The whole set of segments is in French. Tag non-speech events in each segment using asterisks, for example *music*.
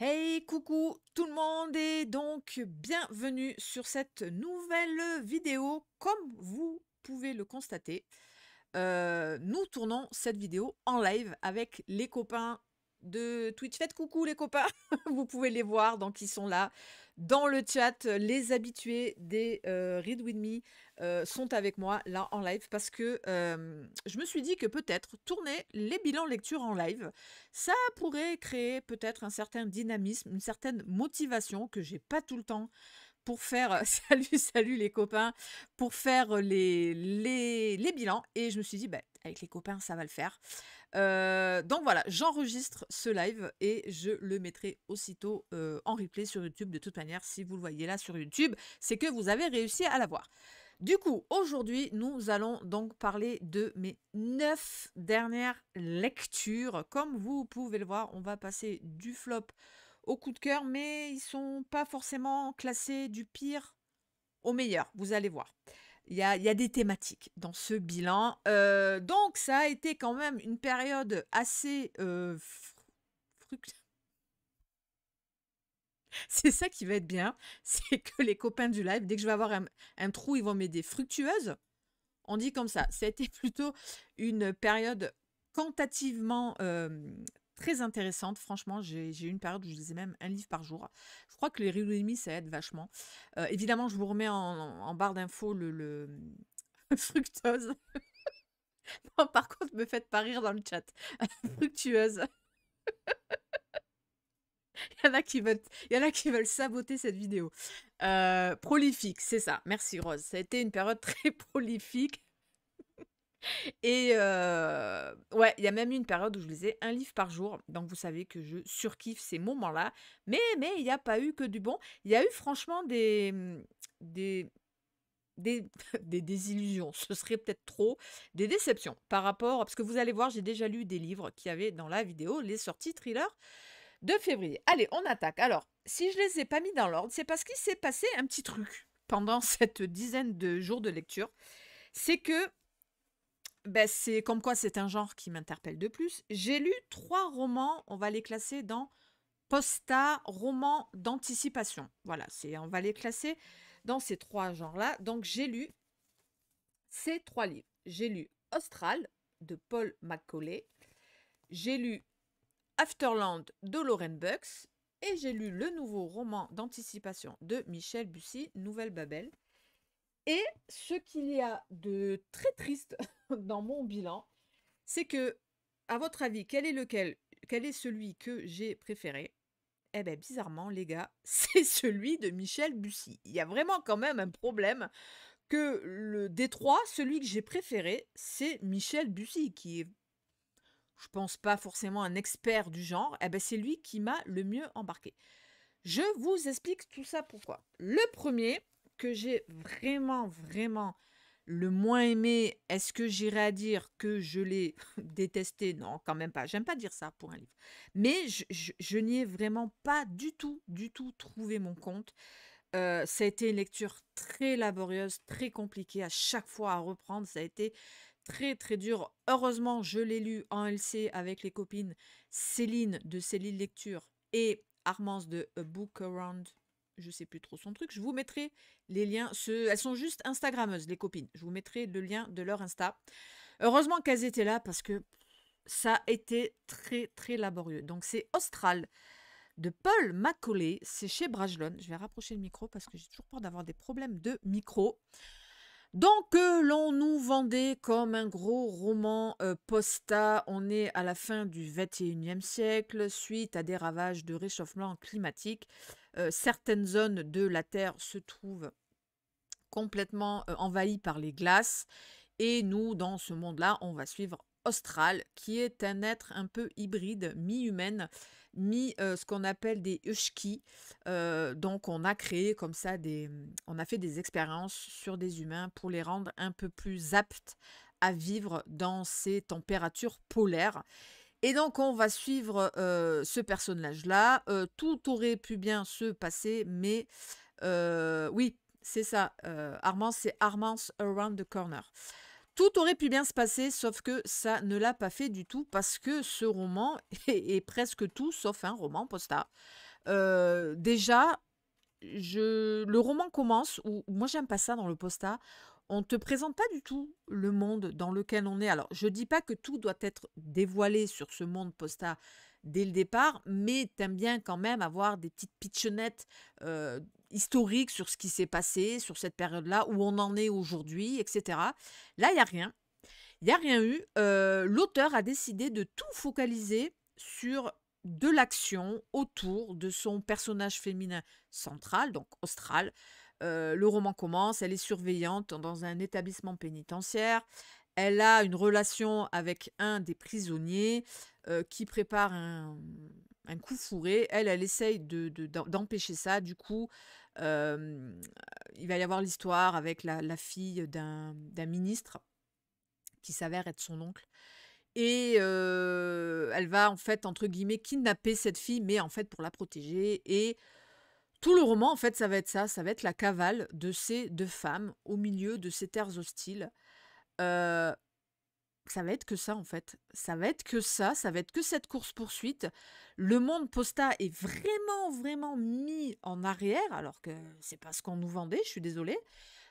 Hey, coucou tout le monde et donc bienvenue sur cette nouvelle vidéo. Comme vous pouvez le constater, euh, nous tournons cette vidéo en live avec les copains de Twitch. Faites coucou les copains, *laughs* vous pouvez les voir, donc ils sont là dans le chat. Les habitués des euh, Read With Me euh, sont avec moi là en live parce que je me suis dit que peut-être tourner les bilans lecture en live, ça pourrait créer peut-être un certain dynamisme, une certaine motivation que j'ai pas tout le temps pour faire, *laughs* salut, salut les copains, pour faire les, les, bilans. Et je me suis dit, bah, avec les copains, ça va le faire. Euh, donc voilà, j'enregistre ce live et je le mettrai aussitôt euh, en replay sur YouTube. De toute manière, si vous le voyez là sur YouTube, c'est que vous avez réussi à l'avoir. Du coup, aujourd'hui, nous allons donc parler de mes neuf dernières lectures. Comme vous pouvez le voir, on va passer du flop au coup de cœur, mais ils sont pas forcément classés du pire au meilleur. Vous allez voir. Il y a, des thématiques dans ce bilan. Euh, donc, ça a été quand même une période assez euh, *laughs* c'est ça qui va être bien, *laughs* c'est que les copains du live, dès que je vais avoir un, trou, ils vont m'aider. Fructueuse, on dit comme ça. Ça a été *laughs* plutôt une période quantitativement euh, très intéressante. Franchement, j'ai eu une période où je lisais même un livre par jour. Je crois que les demi ça aide vachement. Euh, évidemment, je vous remets en, barre d'infos le, *laughs* fructose. *laughs* par contre, me faites pas rire dans le chat. *laughs* Fructueuse. Il y en a qui veulent, il y en a qui veulent saboter cette vidéo. Euh, prolifique, c'est ça. Merci Rose. Ça a été une période très prolifique. Et euh, ouais, il y a même eu une période où je lisais un livre par jour. Donc vous savez que je surkiffe ces moments-là. Mais mais il n'y a pas eu que du bon. Il y a eu franchement des mmh, des *laughs* des, désillusions, ce serait peut-être trop, des déceptions par rapport, parce que vous allez voir, j'ai déjà lu des livres qui avaient dans la vidéo les sorties thriller de février. Allez, on attaque. Alors, si je les ai pas mis dans l'ordre, c'est parce qu'il s'est passé un petit truc pendant *laughs* cette dizaine de jours de lecture. C'est que bah, c'est comme quoi c'est un genre qui m'interpelle de plus. J'ai lu trois romans, on va les classer dans posta, roman d'anticipation. Voilà, c'est on va les classer dans ces trois genres-là. Donc j'ai lu ces trois livres. J'ai lu Austral de Paul McCauley, j'ai lu Afterland de Lauren Bucks et j'ai lu le nouveau roman d'anticipation de Michel Bussy, Nouvelle Babel. Et ce qu'il y a de très triste *laughs* dans mon bilan, c'est que, à votre avis, quel est lequel Quel est celui que j'ai préféré eh bien, bizarrement, les gars, *laughs* c'est celui de Michel Bussy. Il y a vraiment quand même un problème que le Détroit, celui que j'ai préféré, c'est Michel Bussy, qui est, je pense pas forcément un expert du genre. Eh bien, c'est lui qui m'a le mieux embarqué. Je vous explique tout ça pourquoi. Le premier, que j'ai vraiment, vraiment le moins aimé, est-ce que j'irai à dire que je l'ai *laughs* détesté Non, quand même pas. J'aime pas dire ça pour un livre. Mais je, n'y ai vraiment pas du tout, du tout trouvé mon compte. Euh, ça a été une lecture très laborieuse, très compliquée à chaque fois à reprendre. Ça a été très très dur. Heureusement, je l'ai lu en LC avec les copines Céline de Céline Lecture et Armance de A Book Around je sais plus trop son truc, je vous mettrai les liens. elles sont juste Instagrammeuses, les copines. Je vous mettrai le lien de leur Insta. Heureusement qu'elles étaient là parce que ça a été très très laborieux. Donc c'est Austral de Paul Macaulay, c'est chez Bragelonne. Je vais rapprocher le micro parce que j'ai toujours peur d'avoir des problèmes de micro. Donc euh, l'on nous vendait comme un gros roman euh, posta, on est à la fin du 21e siècle, suite à des ravages de réchauffement climatique. Euh, certaines zones de la Terre se trouvent complètement euh, envahies par les glaces. Et nous, dans ce monde-là, on va suivre Austral, qui est un être un peu hybride, mi-humaine, mi-, euh, ce qu'on appelle des Ushki. donc on a créé comme ça des... Hum, on a fait des expériences sur des humains pour les rendre un peu plus aptes à vivre dans ces températures polaires. Et donc, on va suivre ce personnage-là. tout aurait pu bien se passer, mais oui, c'est ça. Armand, c'est Armand's Around the Corner. Tout aurait pu bien se passer, sauf que ça ne l'a pas fait du tout, parce que ce roman *laughs* est, presque tout, sauf un roman posta. déjà, je... le roman commence, ou moi j'aime pas ça dans le posta, on ne te présente pas du tout le monde dans lequel on est. Alors, je ne dis pas que tout doit être dévoilé sur ce monde posta dès le départ, mais tu aimes bien quand même avoir des petites pitchonettes euh, historiques sur ce qui s'est passé, sur cette période-là, où on en est aujourd'hui, etc. Là, il n'y a rien. Il n'y a rien eu. Euh, l'auteur a décidé de tout focaliser sur de l'action autour de son personnage féminin central, donc austral, le roman commence, elle est surveillante dans un établissement pénitentiaire. Elle a une relation avec un des prisonniers qui prépare un, coup fourré. Elle, elle essaye d'empêcher ça. Du coup, il va y avoir l'histoire avec la, la fille d'un ministre qui s'avère être son oncle. Et elle va en fait, entre guillemets, kidnapper cette fille, mais en fait pour la protéger. Et tout le roman, en fait, ça va être ça, ça va être la cavale de ces deux femmes au milieu de ces terres hostiles. Euh, ça va être que ça, en fait. Ça va être que ça, ça va être que cette course-poursuite. Le monde posta est vraiment, vraiment mis en arrière, alors que c'est pas ce qu'on nous vendait, je suis désolée.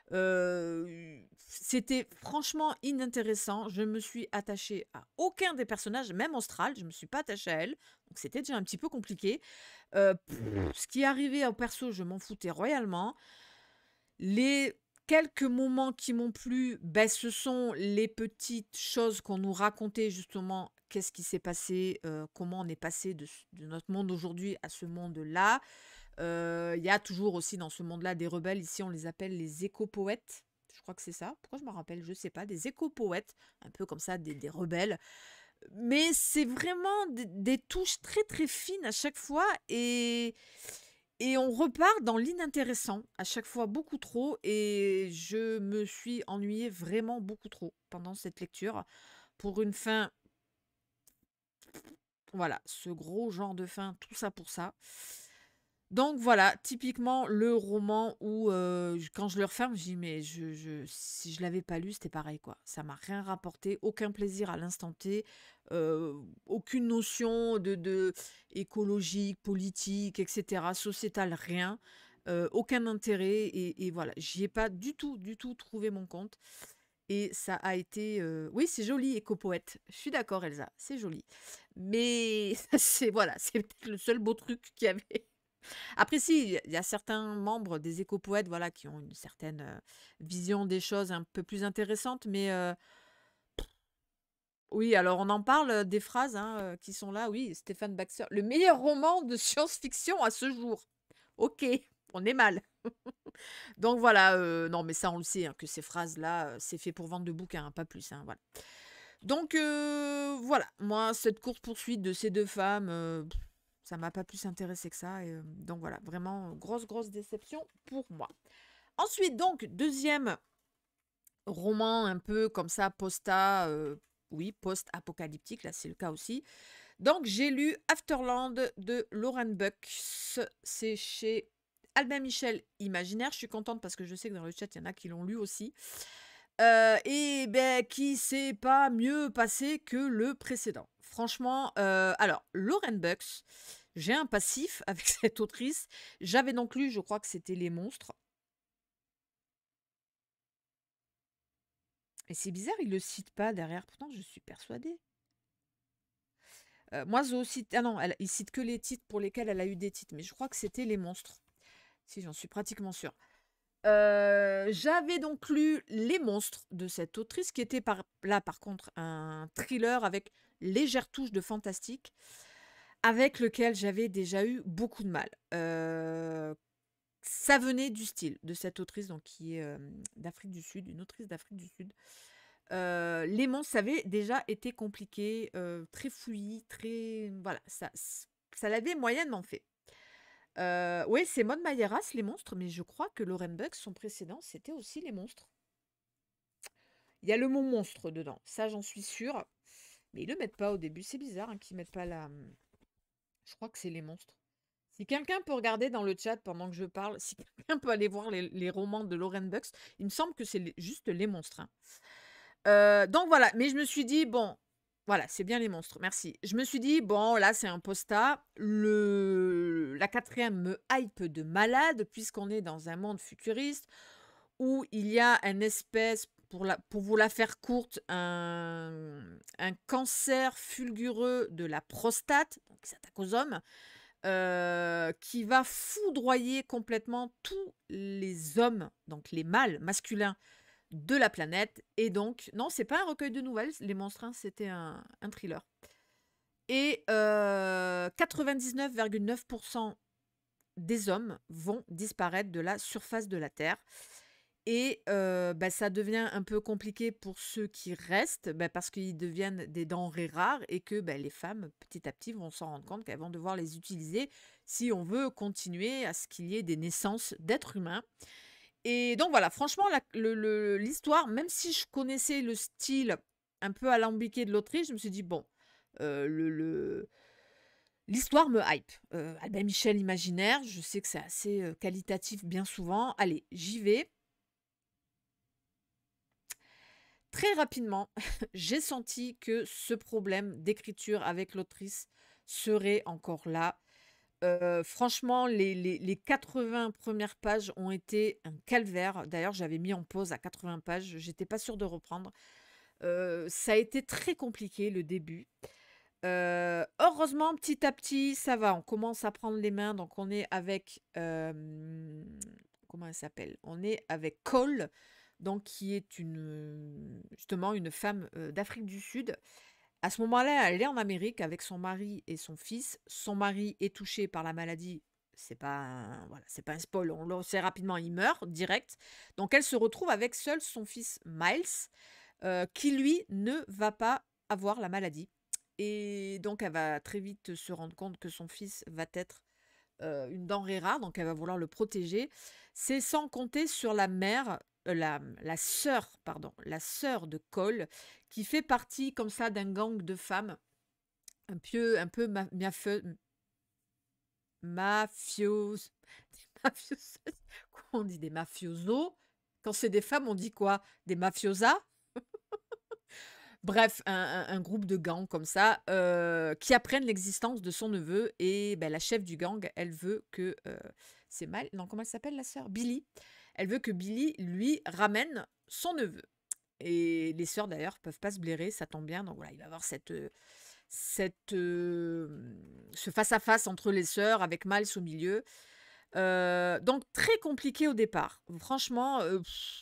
C'était franchement inintéressant. Je me suis attachée à aucun des personnages, même Austral, je ne me suis pas attachée à elle. Donc c'était déjà un petit peu compliqué. ce qui arrivait au perso, je m'en foutais royalement. Les quelques moments qui m'ont plu, ben, ce sont les petites choses qu'on nous racontait justement. Qu'est-ce qui s'est passé, comment on est passé de notre monde aujourd'hui à ce monde-là. Euh, il y a toujours aussi dans ce monde-là des rebelles. Ici, on les appelle les éco-poètes. Je crois que c'est ça. Pourquoi je me rappelle Je ne sais pas. Des éco-poètes, un peu comme ça, des, rebelles. Mais c'est vraiment des, touches très très fines à chaque fois et, et on repart dans l'inintéressant à chaque fois beaucoup trop et je me suis ennuyée vraiment beaucoup trop pendant cette lecture pour une fin... Voilà, ce gros genre de fin, tout ça pour ça. Donc voilà, typiquement le roman où quand je le referme, je dis mais je, je si je l'avais pas lu, c'était pareil quoi. Ça m'a rien rapporté, aucun plaisir à l'instant T, aucune notion de, écologique, politique, etc., sociétale, rien, aucun intérêt et, voilà, j'y ai pas du tout, du tout trouvé mon compte. Et ça a été. Oui, c'est joli, éco-poète. Je suis d'accord, Elsa, c'est joli. Mais *laughs* c'est voilà, c'est peut-être le seul beau truc qu'il y avait après, si, il y a certains membres des éco-poètes voilà, qui ont une certaine vision des choses un peu plus intéressante, mais. oui, alors on en parle des phrases hein, qui sont là. Oui, Stéphane Baxter, le meilleur roman de science-fiction à ce jour. Ok, on est mal. *laughs* Donc voilà, non mais ça on le sait, hein, que ces phrases-là, c'est fait pour vendre de bouquins, hein, pas plus. voilà. Donc voilà, moi cette courte poursuite de ces deux femmes, ça m'a pas plus intéressé que ça. Et, donc voilà, vraiment grosse, grosse déception pour moi. Ensuite, donc, deuxième roman un peu comme ça, posta, oui, post-apocalyptique, là c'est le cas aussi. Donc j'ai lu Afterland de Lauren Bucks, c'est chez Albin Michel Imaginaire, je suis contente parce que je sais que dans le chat il y en a qui l'ont lu aussi. Euh, et ben, qui s'est pas mieux passé que le précédent. Franchement, euh, alors, Lauren Bucks, j'ai un passif *laughs* avec cette autrice. J'avais donc lu, je crois que c'était Les Monstres. Et c'est bizarre, il le cite pas derrière. Pourtant, je suis persuadée. Euh, moi, je cite. Ah non, elle, il cite que les titres pour lesquels elle a eu des titres. Mais je crois que c'était Les Monstres. Si, j'en suis pratiquement sûre. Euh, j'avais donc lu Les Monstres de cette autrice, qui était là, par contre, un thriller avec légère touche de fantastique avec lequel j'avais déjà eu beaucoup de mal. Euh, ça venait du style de cette autrice, donc qui est euh, d'Afrique du Sud, une autrice d'Afrique du Sud. Euh, les monstres, ça avait déjà été compliqué, très fouillis, très. Voilà, ça, ça l'avait moyennement fait. oui, c'est mode Mayeras, les monstres, mais je crois que Lauren Buck, son précédent, c'était aussi les monstres. Il y a le mot monstre dedans, ça j'en suis sûre. Mais ils le mettent pas au début. C'est bizarre hein, qu'ils mettent pas la. Hum, je crois que c'est les monstres. Si quelqu'un peut regarder dans le chat pendant que je parle, si quelqu'un peut aller voir les, romans de Lauren Bucks, il me semble que c'est juste les monstres. Hein. Euh, donc voilà, mais je me suis dit, bon, voilà, c'est bien les monstres, merci. Je me suis dit, bon, là c'est un posta, le... la quatrième me hype de malade, puisqu'on est dans un monde futuriste, où il y a un espèce pour, vous la faire courte, un, cancer fulgureux de la prostate, qui s'attaque aux hommes, qui va foudroyer complètement tous les hommes, donc les mâles masculins de la planète. Et donc, non, c'est pas un recueil de nouvelles, Les monstres, hein, c'était un, thriller. Et 99,9% euh, des hommes vont disparaître de la surface de la Terre. Et bah, ça devient un peu compliqué pour ceux qui restent bah, parce qu'ils deviennent des denrées rares et que bah, les femmes, petit à petit, vont s'en rendre compte qu'elles vont devoir les utiliser si on veut continuer à ce qu'il y ait des naissances d'êtres humains. Et donc voilà, franchement, l'histoire, même si je connaissais le style un peu alambiqué de l'Autriche, je me suis dit, bon, le... L'histoire me hype. Euh, Albin Michel imaginaire, je sais que c'est assez qualitatif bien souvent. Allez, j'y vais. Très rapidement, *laughs* j'ai senti que ce problème d'écriture avec l'autrice serait encore là. Euh, franchement, les, 80 premières pages ont été un calvaire. D'ailleurs, j'avais mis en pause à 80 pages. J'étais pas sûre de reprendre. Euh, ça a été très compliqué le début. Euh, heureusement, petit à petit, ça va. On commence à prendre les mains. Donc, on est avec. comment elle s'appelle On est avec Cole donc qui est une, justement une femme d'Afrique du Sud. À ce moment-là, elle est en Amérique avec son mari et son fils. Son mari est touché par la maladie. C'est pas voilà, c'est pas un spoil, on le sait rapidement, il meurt direct. Donc elle se retrouve avec seul son fils Miles, qui lui ne va pas avoir la maladie. Et donc elle va très vite se rendre compte que son fils va être une denrée rare, donc elle va vouloir le protéger. C'est sans compter sur la mère euh, la, sœur, pardon, la sœur de Cole, qui fait partie comme ça d'un gang de femmes un peu, un peu mafieuse, *laughs* on dit des mafiosos. Quand c'est des femmes, on dit quoi Des mafiosas Bref, un, groupe de gangs comme ça euh, qui apprennent l'existence de son neveu et ben, la chef du gang, elle veut que euh, c'est mal. Non, comment elle s'appelle la sœur Billy. Elle veut que Billy lui ramène son neveu. Et les sœurs d'ailleurs peuvent pas se blairer, ça tombe bien. Donc voilà, il va avoir cette, euh, cette, euh, ce face-à-face entre les sœurs avec Miles au milieu. Euh, donc très compliqué au départ. Franchement,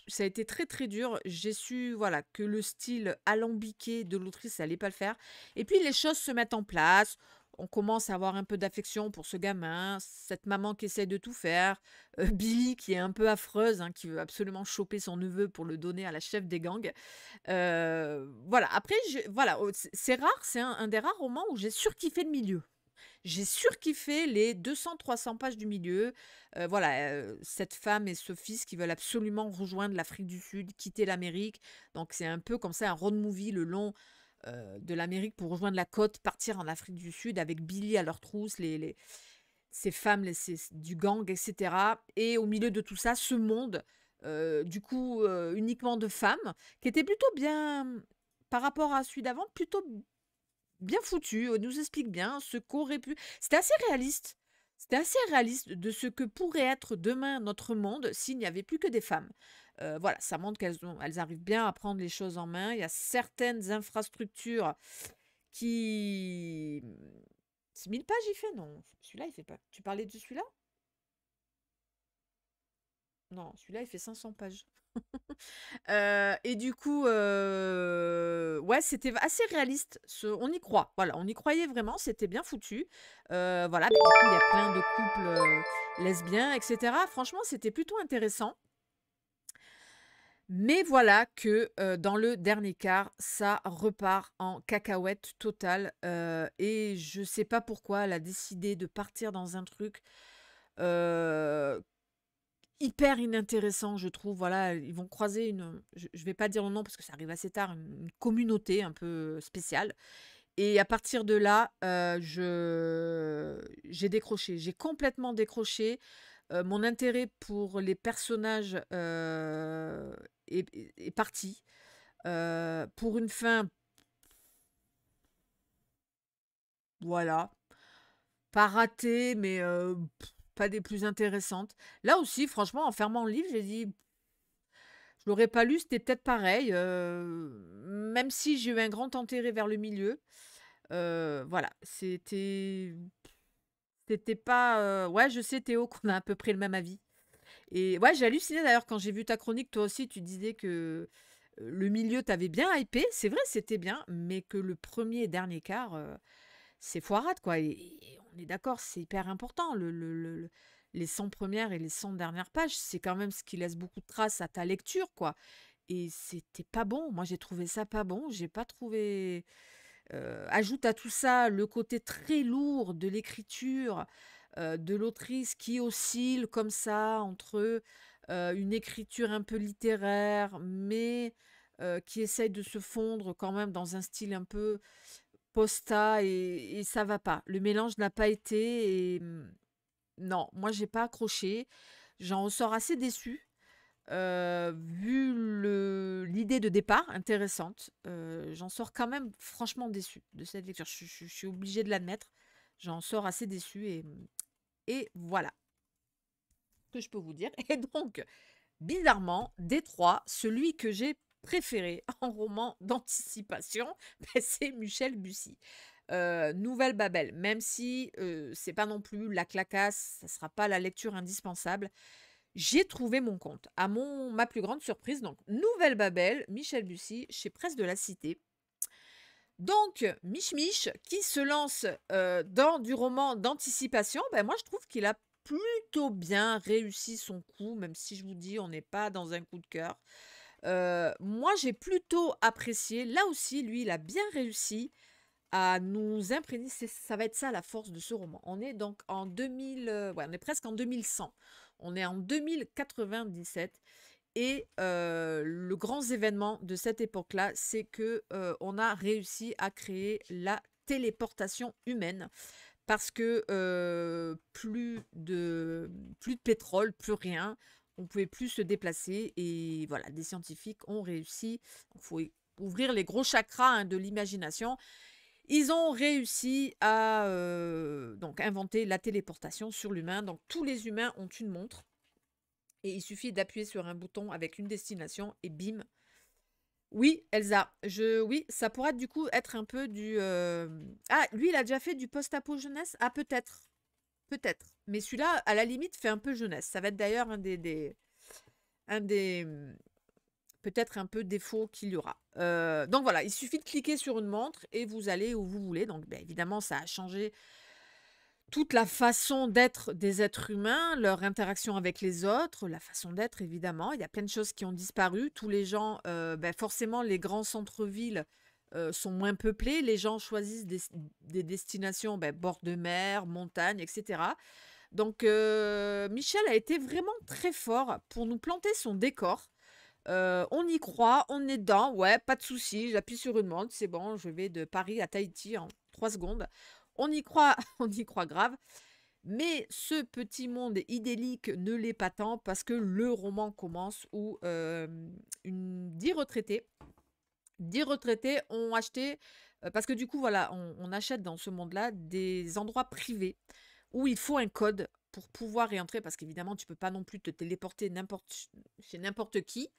ça a été très très dur. J'ai su voilà que le style alambiqué de l'autrice, ça allait pas le faire. Et puis les choses se mettent en place on commence à avoir un peu d'affection pour ce gamin, cette maman qui essaie de tout faire, *laughs* euh, Billy qui est un peu affreuse, hein, qui veut absolument choper son neveu pour le donner à la chef des gangs. Euh, voilà, après, voilà, c'est rare, c'est un, des rares romans où j'ai surkiffé le milieu. J'ai surkiffé les 200-300 pages du milieu. Euh, voilà, cette femme et ce fils qui veulent absolument rejoindre l'Afrique du Sud, quitter l'Amérique. Donc c'est un peu comme ça un road movie le long euh, de l'Amérique pour rejoindre la côte, partir en Afrique du Sud avec Billy à leur trousse, les, les ces femmes les, du gang, etc. Et au milieu de tout ça, ce monde, euh, du coup, euh, uniquement de femmes, qui était plutôt bien, par rapport à celui d'avant, plutôt bien foutu, On nous explique bien ce qu'aurait pu. C'était assez réaliste. C'était assez réaliste de ce que pourrait être demain notre monde s'il n'y avait plus que des femmes. Euh, voilà, ça montre qu'elles elles arrivent bien à prendre les choses en main. Il y a certaines infrastructures qui... 1000 pages, il fait Non, celui-là, il fait pas. Tu parlais de celui-là non, celui-là, il fait 500 pages. *laughs* Euh, et du coup, euh, ouais, c'était assez réaliste. on y croit. Voilà, on y croyait vraiment. C'était bien foutu. voilà, il y a plein de couples lesbiens, etc. Franchement, c'était plutôt intéressant. Mais voilà que dans le dernier quart, ça repart en cacahuète totale. et je ne sais pas pourquoi elle a décidé de partir dans un truc hyper inintéressant, je trouve. Voilà, ils vont croiser une. Je, ne vais pas dire le nom parce que ça arrive assez tard, une, communauté un peu spéciale. Et à partir de là, je j'ai décroché. J'ai complètement décroché. mon intérêt pour les personnages est, parti euh, pour une fin. Voilà. Pas ratée, mais euh, pas des plus intéressantes. Là aussi, franchement, en fermant le livre, j'ai dit. Je l'aurais pas lu, c'était peut-être pareil. Euh, même si j'ai eu un grand intérêt vers le milieu. voilà, c'était. C'était pas. ouais, je sais, Théo, qu'on a à peu près le même avis. Et ouais, j'ai halluciné d'ailleurs quand j'ai vu ta chronique, toi aussi, tu disais que le milieu t'avait bien hypé. C'est vrai, c'était bien, mais que le premier et dernier quart, c'est foirade, quoi. Et, on est d'accord, c'est hyper important. les 100 premières et les 100 dernières pages, c'est quand même ce qui laisse beaucoup de traces à ta lecture, quoi. Et c'était pas bon. Moi, j'ai trouvé ça pas bon. J'ai pas trouvé. ajoute à tout ça le côté très lourd de l'écriture, euh, de l'autrice qui oscille comme ça entre euh, une écriture un peu littéraire, mais euh, qui essaye de se fondre quand même dans un style un peu posta et, et ça va pas. Le mélange n'a pas été et mm, non, moi j'ai pas accroché. J'en sors assez déçu vu l'idée de départ intéressante, j'en sors quand même franchement déçu de cette lecture. Je, suis obligée de l'admettre. J'en sors assez déçu et mm, et voilà ce que je peux vous dire. *laughs* Et donc, bizarrement, Détroit, celui que j'ai préféré *laughs* en roman d'anticipation, *laughs* ben, c'est Michel Bussy. Euh, nouvelle Babel, même si euh, c'est pas non plus la clacasse, ça sera pas la lecture indispensable. J'ai trouvé mon compte, à mon, ma plus grande surprise. Donc, Nouvelle Babel, Michel Bussy, chez Presse de la Cité. Donc, Mich Mich, qui se lance euh, dans du roman d'anticipation, ben moi je trouve qu'il a plutôt bien réussi son coup, même si je vous dis, on n'est pas dans un coup de cœur. Euh, moi, j'ai plutôt apprécié. Là aussi, lui, il a bien réussi à nous imprégner. Ça va être ça la force de ce roman. On est donc en 2000, euh, ouais, on est presque en 2100. On est en 2097. Et le grand événement de cette époque-là, c'est que on a réussi à créer la téléportation humaine parce que plus de plus de pétrole, plus rien, on pouvait plus se déplacer et voilà, des scientifiques ont réussi. Il faut ouvrir les gros chakras hein, de l'imagination. Ils ont réussi à donc inventer la téléportation sur l'humain. Donc tous les humains ont une montre et il suffit d'appuyer sur un bouton avec une destination et bim. Oui, Elsa, je, oui, ça pourrait du coup être un peu du... Euh, ah, lui, il a déjà fait du post-apo jeunesse Ah, peut-être. Peut-être. Mais celui-là, à la limite, fait un peu jeunesse. Ça va être d'ailleurs un des... Un des hmm, peut-être un peu défaut qu'il y aura. Euh, donc voilà, il suffit de cliquer sur une montre et vous allez où vous voulez. Donc ben, évidemment, ça a changé toute la façon d'être des êtres humains, leur interaction avec les autres, la façon d'être évidemment. Il y a plein de choses qui ont disparu. Tous les gens, euh, ben, forcément, les grands centres-villes euh, sont moins peuplés. Les gens choisissent des, destinations ben, bord de mer, montagne, etc. Donc euh, Michel a été vraiment très fort pour nous planter son décor. on y croit, on est dedans, ouais, pas de souci, j'appuie sur une montre, c'est bon, je vais de Paris à Tahiti en trois secondes. On y croit, *laughs* on y croit grave. Mais ce petit monde idyllique ne l'est pas tant parce que le roman commence où dix retraités, ont acheté, parce que du coup, voilà, on, achète dans ce monde-là des endroits privés où il faut un code pour pouvoir y entrer, parce qu'évidemment, tu peux pas non plus te téléporter n'importe, chez n'importe qui.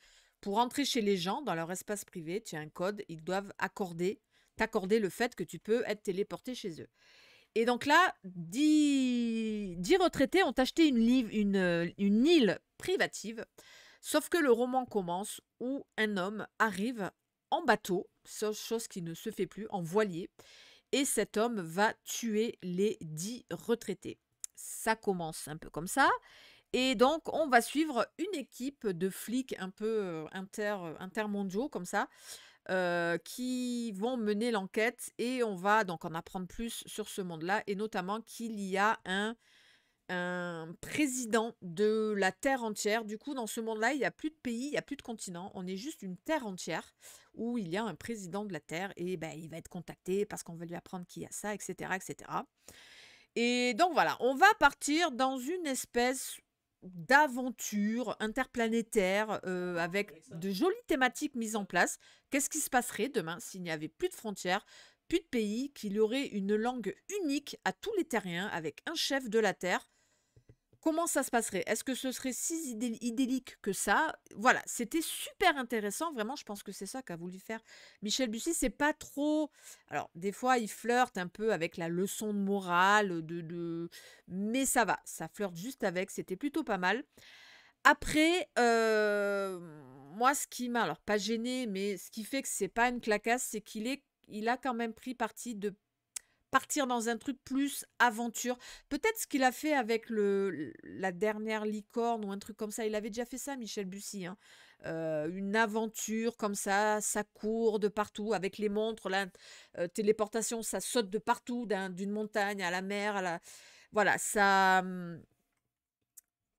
Pour entrer chez les gens dans leur espace privé, tu as un code, ils doivent accorder t'accorder le fait que tu peux être téléporté chez eux. Et donc là, dix retraités ont acheté une, livre, île privative, sauf que le roman commence où un homme arrive en bateau, chose qui ne se fait plus, en voilier, et cet homme va tuer les dix retraités. Ça commence un peu comme ça. Et donc, on va suivre une équipe de flics un peu euh, inter, euh, intermondiaux, comme ça, qui vont mener l'enquête et on va donc en apprendre plus sur ce monde-là et notamment qu'il y a un, un président de la Terre entière. Du coup, dans ce monde-là, il n'y a plus de pays, il n'y a plus de continent. On est juste une Terre entière où il y a un président de la Terre et ben, il va être contacté parce qu'on veut lui apprendre qu'il y a ça, etc., etc. Et donc voilà, on va partir dans une espèce d'aventures interplanétaires euh, avec de jolies thématiques mises en place. Qu'est-ce qui se passerait demain s'il n'y avait plus de frontières, plus de pays, qu'il y aurait une langue unique à tous les terriens avec un chef de la Terre comment ça se passerait Est-ce que ce serait si idyllique que ça Voilà, c'était super intéressant. Vraiment, je pense que c'est ça qu'a voulu faire Michel Bussy. C'est pas trop. Alors, des fois, il flirte un peu avec la leçon de morale, de, de... mais ça va. Ça flirte juste avec. C'était plutôt pas mal. Après, euh, moi, ce qui m'a, alors pas gêné, mais ce qui fait que c'est pas une clacasse, c'est qu'il est, il a quand même pris parti de partir dans un truc plus aventure. Peut-être ce qu'il a fait avec le, la dernière licorne ou un truc comme ça. Il avait déjà fait ça, Michel Bussy. Hein. Euh, une aventure comme ça, ça court de partout avec les montres, la euh, téléportation, ça saute de partout, d'une montagne à la mer, à Voilà, ça... Hum,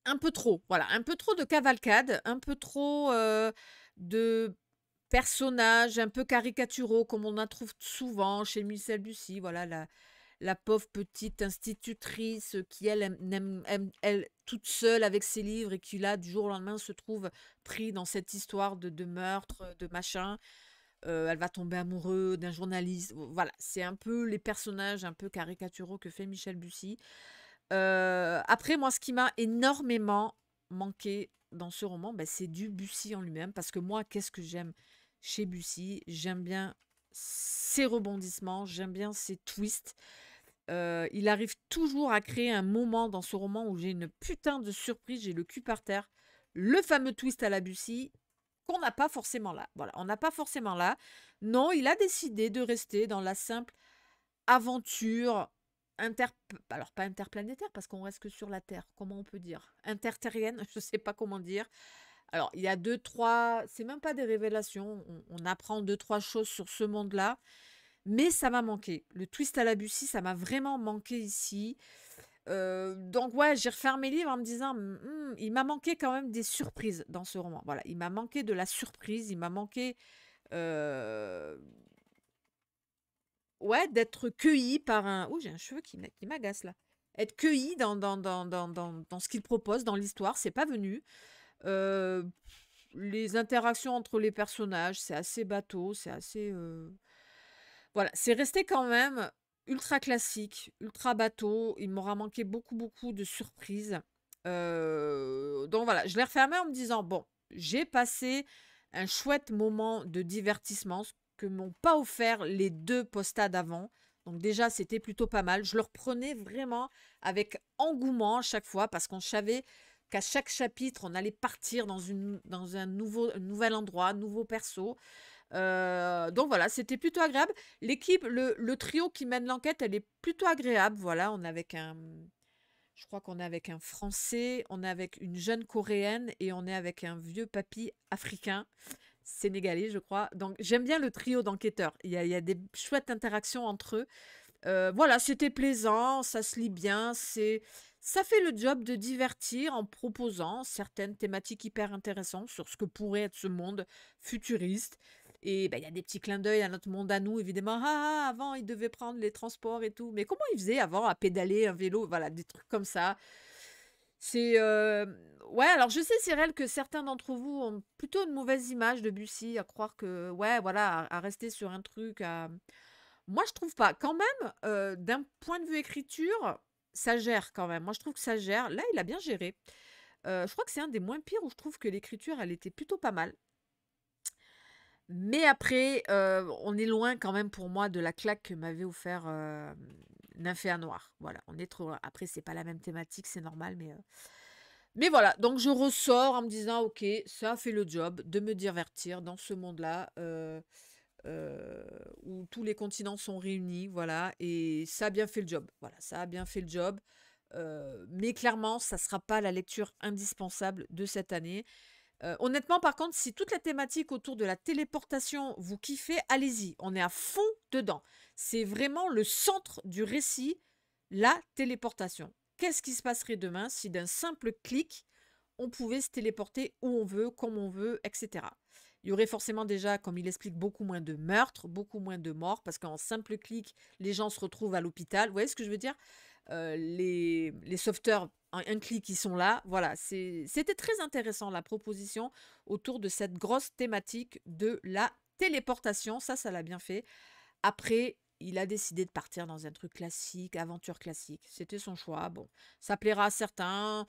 un peu trop, voilà, un peu trop de cavalcade, un peu trop euh, de personnages un peu caricaturaux, comme on en trouve souvent chez Michel Bussy. Voilà, la, pauvre petite institutrice qui, elle, aime, elle, toute seule avec ses livres et qui, là, du jour au lendemain, se trouve pris dans cette histoire de, de meurtre, de machin. Euh, elle va tomber amoureuse d'un journaliste. Voilà, c'est un peu les personnages un peu caricaturaux que fait Michel Bussy. Euh, après, moi, ce qui m'a énormément manqué dans ce roman, ben, c'est du Bussy en lui-même, parce que moi, qu'est-ce que j'aime chez Bussy. J'aime bien ses rebondissements, j'aime bien ses twists. Euh, il arrive toujours à créer un moment dans ce roman où j'ai une putain de surprise, j'ai le cul par terre. Le fameux twist à la Bussy qu'on n'a pas forcément là. Voilà, on n'a pas forcément là. Non, il a décidé de rester dans la simple aventure inter... Alors, pas interplanétaire, parce qu'on reste que sur la Terre, comment on peut dire Interterrienne, *laughs* je ne sais pas comment dire. Alors, il y a deux, trois, c'est même pas des révélations, on, apprend deux, trois choses sur ce monde-là, mais ça m'a manqué. Le twist à la Bussy, ça m'a vraiment manqué ici. Euh, donc ouais, j'ai refermé mes livres en me disant, «Hum, hum, il m'a manqué quand même des surprises dans ce roman. Voilà, il m'a manqué de la surprise, il m'a manqué, ouais, d'être cueilli par un. Ouh, j'ai un cheveu qui m'agace là. Être cueilli dans dans, dans, dans, dans ce qu'il propose dans l'histoire, c'est pas venu. Euh, les interactions entre les personnages, c'est assez bateau, c'est assez... Euh, voilà, c'est resté quand même ultra classique, ultra bateau. Il m'aura manqué beaucoup, beaucoup de surprises. Euh, donc voilà, je l'ai refermé en me disant, bon, j'ai passé un chouette moment de divertissement, que m'ont pas offert les deux postas d'avant. Donc déjà, c'était plutôt pas mal. Je le reprenais vraiment avec engouement à chaque fois parce qu'on savait, qu'à chaque chapitre, on allait partir dans, une, dans un, nouveau, nouvel endroit, nouveau perso. Euh, donc voilà, c'était plutôt agréable. L'équipe, le, le, trio qui mène l'enquête, elle est plutôt agréable. Voilà, on est avec un. Je crois qu'on est avec un Français, on est avec une jeune Coréenne et on est avec un vieux papy africain, sénégalais, je crois. Donc j'aime bien le trio d'enquêteurs. Il y a, il y a des chouettes interactions entre eux. Euh, voilà, c'était plaisant, ça se lit bien, c'est ça fait le job de divertir en proposant certaines thématiques hyper intéressantes sur ce que pourrait être ce monde futuriste. Et ben, il y a des petits clins d'œil à notre monde à nous, évidemment. Ah, ah, ah, avant, ils devaient prendre les transports et tout. Mais comment ils faisaient avant à pédaler un vélo Voilà, des trucs comme ça. C'est. Euh, ouais, alors je sais, Cyril, que certains d'entre vous ont plutôt une mauvaise image de Bussy, à croire que, ouais, voilà, à, rester sur un truc, Moi, je trouve pas. Quand même, euh, d'un point de vue écriture, ça gère quand même. Moi, je trouve que ça gère. Là, il a bien géré. Euh, je crois que c'est un des moins pires où je trouve que l'écriture, elle était plutôt pas mal. Mais après, euh, on est loin quand même pour moi de la claque que m'avait offert euh, Noir. Voilà, on est trop loin. Après, c'est pas la même thématique, c'est normal, mais. Euh, mais voilà, donc je ressors en me disant, ok, ça fait le job de me divertir dans ce monde-là. Euh, où tous les continents sont réunis, voilà, et ça a bien fait le job. Voilà, ça a bien fait le job. Euh, mais clairement, ça ne sera pas la lecture indispensable de cette année. Euh, honnêtement, par contre, si toute la thématique autour de la téléportation vous kiffez, allez-y. On est à fond dedans. C'est vraiment le centre du récit, la téléportation. Qu'est-ce qui se passerait demain si d'un simple clic, on pouvait se téléporter où on veut, comme on veut, etc. Il y aurait forcément déjà, comme il explique, beaucoup moins de meurtres, beaucoup moins de morts, parce qu'en simple clic, les gens se retrouvent à l'hôpital. Vous voyez ce que je veux dire euh, les, les sauveteurs, en un clic, ils sont là. Voilà, c'était très intéressant la proposition autour de cette grosse thématique de la téléportation. Ça, ça l'a bien fait. Après, il a décidé de partir dans un truc classique, aventure classique. C'était son choix. Bon, ça plaira à certains,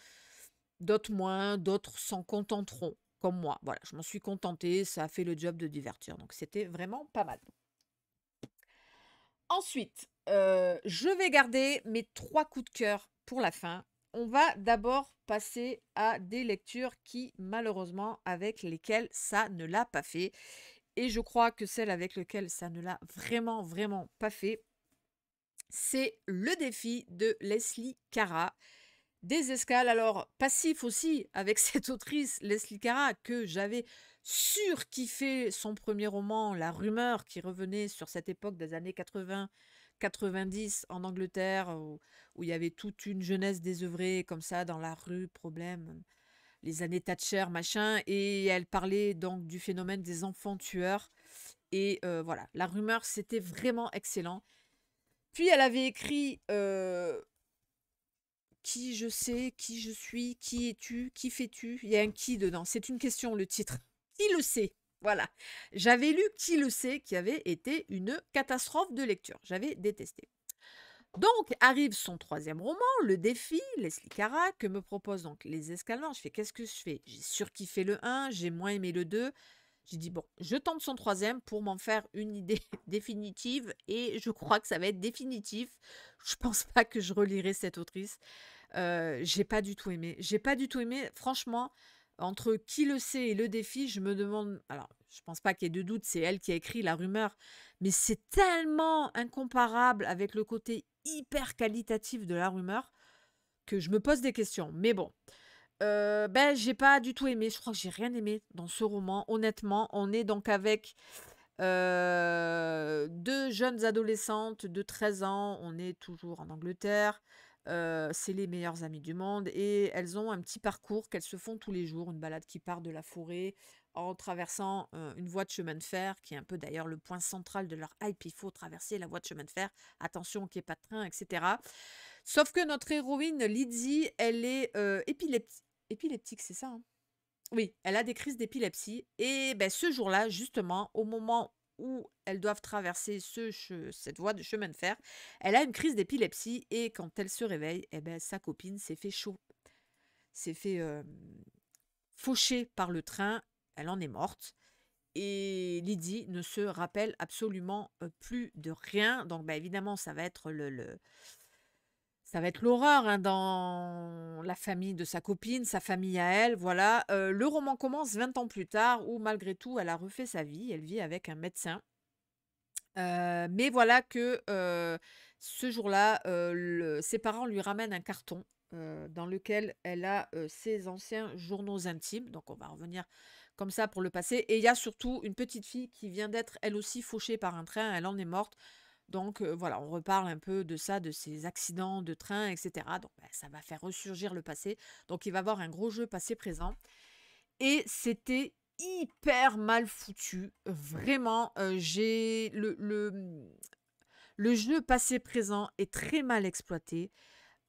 d'autres moins, d'autres s'en contenteront comme moi. Voilà, je m'en suis contentée, ça a fait le job de divertir. Donc c'était vraiment pas mal. Ensuite, euh, je vais garder mes trois coups de cœur pour la fin. On va d'abord passer à des lectures qui, malheureusement, avec lesquelles ça ne l'a pas fait. Et je crois que celle avec laquelle ça ne l'a vraiment, vraiment pas fait, c'est le défi de Leslie Cara des escales. Alors, passif aussi avec *laughs* cette autrice, Leslie Cara, que j'avais kiffé son premier roman, La rumeur, qui revenait sur cette époque des années 80. 90 en Angleterre, où, il y avait toute une jeunesse désœuvrée comme ça dans la rue, problème, les années Thatcher, machin, et elle parlait donc du phénomène des enfants tueurs. Et euh, voilà, la rumeur, c'était vraiment excellent. Puis elle avait écrit euh, qui je sais, qui je suis, qui es-tu, qui fais-tu Il y a un qui dedans. C'est une question, le titre. Qui le sait Voilà. J'avais lu Qui le sait, qui avait été une catastrophe de lecture. J'avais détesté. Donc arrive son troisième roman, Le défi, Leslie Cara, que me propose donc Les escalements. Je fais qu'est-ce que je fais J'ai surkiffé le 1, j'ai moins aimé le 2. J'ai dit bon, je tente son troisième pour m'en faire une idée *laughs* définitive et je crois que ça va être définitif. Je ne pense pas que je relirai cette autrice j'ai pas du tout aimé. J'ai pas du tout aimé. Franchement, entre qui le sait et le défi, je me demande. Alors, je pense pas qu'il y ait de doute, c'est elle qui a écrit la rumeur, mais c'est tellement incomparable avec le côté hyper qualitatif de la rumeur que je me pose des questions. Mais bon. ben, j'ai pas du tout aimé. Je crois que j'ai rien aimé dans ce roman. Honnêtement, on est donc avec deux jeunes adolescentes de 13 ans. On est toujours en Angleterre c'est les meilleures amies du monde et elles ont un petit parcours qu'elles se font tous les jours, une balade qui part de la forêt en traversant une voie de chemin de fer qui est un peu d'ailleurs le point central de leur hype, il faut traverser la voie de chemin de fer, attention qu'il n'y ait pas de train, etc. Sauf que notre héroïne Lydie, elle est épileptique, c'est ça hein? oui, elle a des crises d'épilepsie. Et ben, ce jour-là, justement, au moment où elles doivent traverser ce, cette voie de chemin de fer, elle a une crise d'épilepsie et quand elle se réveille, eh ben, sa copine s'est fait chaud, s'est fait faucher par le train, elle en est morte. Et Lydie ne se rappelle absolument plus de rien. Donc, ben, évidemment, ça va être le ça va être l'horreur hein, dans la famille de sa copine, sa famille à elle, voilà. le roman commence 20 ans plus tard où malgré tout elle a refait sa vie, elle vit avec un médecin. mais voilà que ce jour-là, ses parents lui ramènent un carton dans lequel elle a ses anciens journaux intimes. Donc on va revenir comme ça pour le passé. Et il y a surtout une petite fille qui vient d'être elle aussi fauchée par un train, elle en est morte. Donc euh, voilà, on reparle un peu de ça, de ces accidents de train, etc. Donc ben, ça va faire ressurgir le passé. Donc il va avoir un gros jeu passé-présent. Et c'était hyper mal foutu. Vraiment, euh, j'ai le, jeu passé-présent est très mal exploité.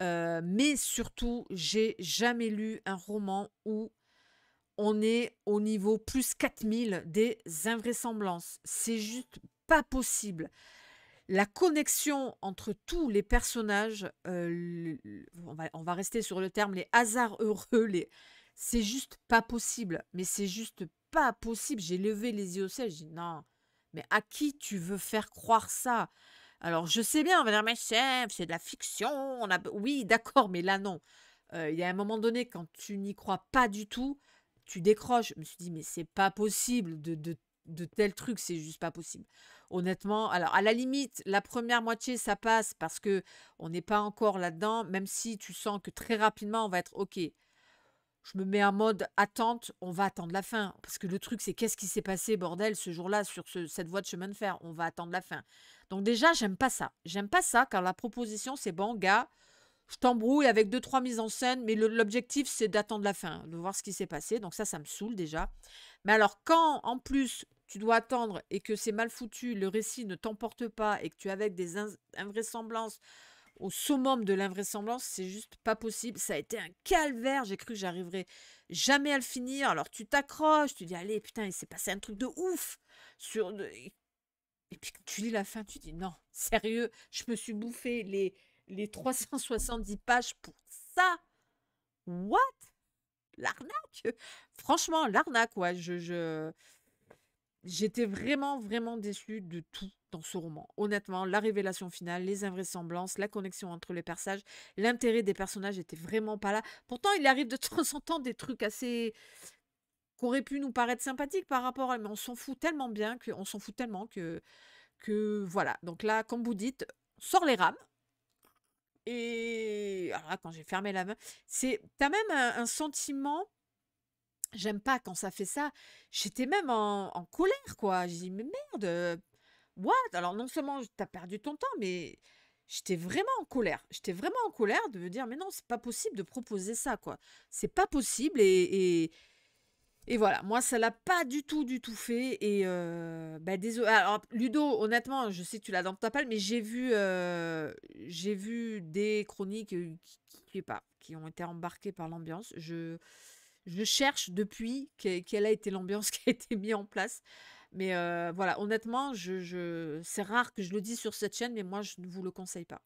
Euh, mais surtout, j'ai jamais lu un roman où on est au niveau plus 4000 des invraisemblances. C'est juste pas possible la connexion entre tous les personnages, euh, on, va, rester sur le terme, les hasards heureux, c'est juste pas possible. Mais c'est juste pas possible. J'ai levé les yeux au ciel, j'ai dit non, mais à qui tu veux faire croire ça Alors je sais bien, on va dire, mais chef, c'est de la fiction. Oui, d'accord, mais là non. Euh, il y a un moment donné, quand tu n'y crois pas du tout, tu décroches. Je me suis dit, mais c'est pas possible de de tels trucs, c'est juste pas possible. Honnêtement, alors à la limite, la première moitié ça passe parce que on n'est pas encore là-dedans, même si tu sens que très rapidement on va être ok. Je me mets en mode attente, on va attendre la fin parce que le truc c'est qu'est-ce qui s'est passé bordel ce jour-là sur ce, cette voie de chemin de fer, on va attendre la fin. Donc déjà j'aime pas ça, j'aime pas ça car la proposition c'est bon gars, je t'embrouille avec deux trois mises en scène, mais l'objectif c'est d'attendre la fin, de voir ce qui s'est passé. Donc ça, ça me saoule déjà. Mais alors quand en plus tu dois attendre et que c'est mal foutu, le récit ne t'emporte pas et que tu es avec des invraisemblances au summum de l'invraisemblance, c'est juste pas possible. Ça a été un calvaire. J'ai cru que j'arriverais jamais à le finir. Alors tu t'accroches, tu dis allez putain, il s'est passé un truc de ouf sur. Et puis tu lis la fin, tu dis non, sérieux, je me suis bouffé les les 370 pages pour ça. What L'arnaque Franchement, l'arnaque, ouais. Je, je, J'étais vraiment, vraiment déçue de tout dans ce roman. Honnêtement, la révélation finale, les invraisemblances, la connexion entre les personnages, l'intérêt des personnages n'était vraiment pas là. Pourtant, il arrive de *laughs* temps en temps des trucs assez qu'aurait pu nous paraître sympathiques par rapport à mais on s'en fout tellement bien que on s'en fout tellement que que voilà. Donc là, comme vous dites, sort les rames. Et alors là, quand j'ai fermé la main, c'est t'as même un sentiment J'aime pas quand ça fait ça. J'étais même en, en colère, quoi. J'ai dit, mais merde, euh, what Alors, non seulement t'as perdu ton temps, mais j'étais vraiment en colère. J'étais vraiment en colère de me dire, mais non, c'est pas possible de proposer ça, quoi. C'est pas possible. Et, et, voilà, moi, ça l'a pas du tout, du tout fait. Et euh, bah, désolé. Alors, Ludo, honnêtement, je sais que tu l'as dans ta palme, mais j'ai vu, euh, j'ai vu des chroniques euh, qui, qui, qui, pas, qui ont été embarquées par l'ambiance. Je je cherche depuis quelle a été l'ambiance *laughs* qui a été mise en place. Mais euh, voilà, honnêtement, je, c'est rare que je le dise sur cette chaîne, mais moi, je ne vous le conseille pas.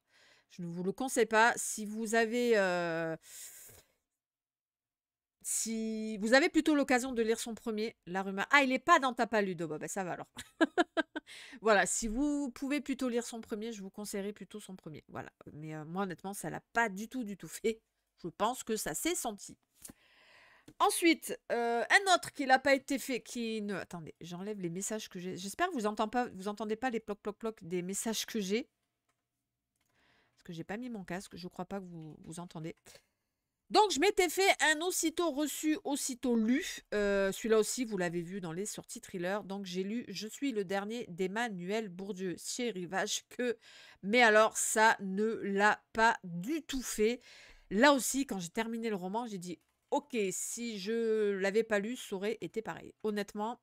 Je ne vous le conseille pas. Si vous avez... Euh, si vous avez plutôt l'occasion de lire son premier, la rumeur. Ah, il n'est pas dans ta palude. Bah, ça va alors. *laughs* voilà, si vous pouvez plutôt lire son premier, je vous conseillerais plutôt son premier. Voilà. Mais euh, moi, honnêtement, ça l'a pas du tout, du tout fait. Je pense que ça s'est senti. Ensuite, euh, un autre qui n'a pas été fait, qui ne... Attendez, j'enlève les messages que j'ai. J'espère que vous n'entendez pas, vous entendez pas les ploc ploc ploc des messages que j'ai. Parce que j'ai pas mis mon casque, je ne crois pas que vous, vous entendez. Donc, je m'étais fait un aussitôt reçu, aussitôt lu. Euh, celui-là aussi, vous l'avez vu dans les sorties thriller. Donc, j'ai lu Je suis le dernier d'Emmanuel Bourdieu chez Rivage que. Mais alors, ça ne l'a pas du tout fait. Là aussi, quand j'ai terminé le roman, j'ai dit ok, si je l'avais pas lu, ça aurait été pareil. Honnêtement,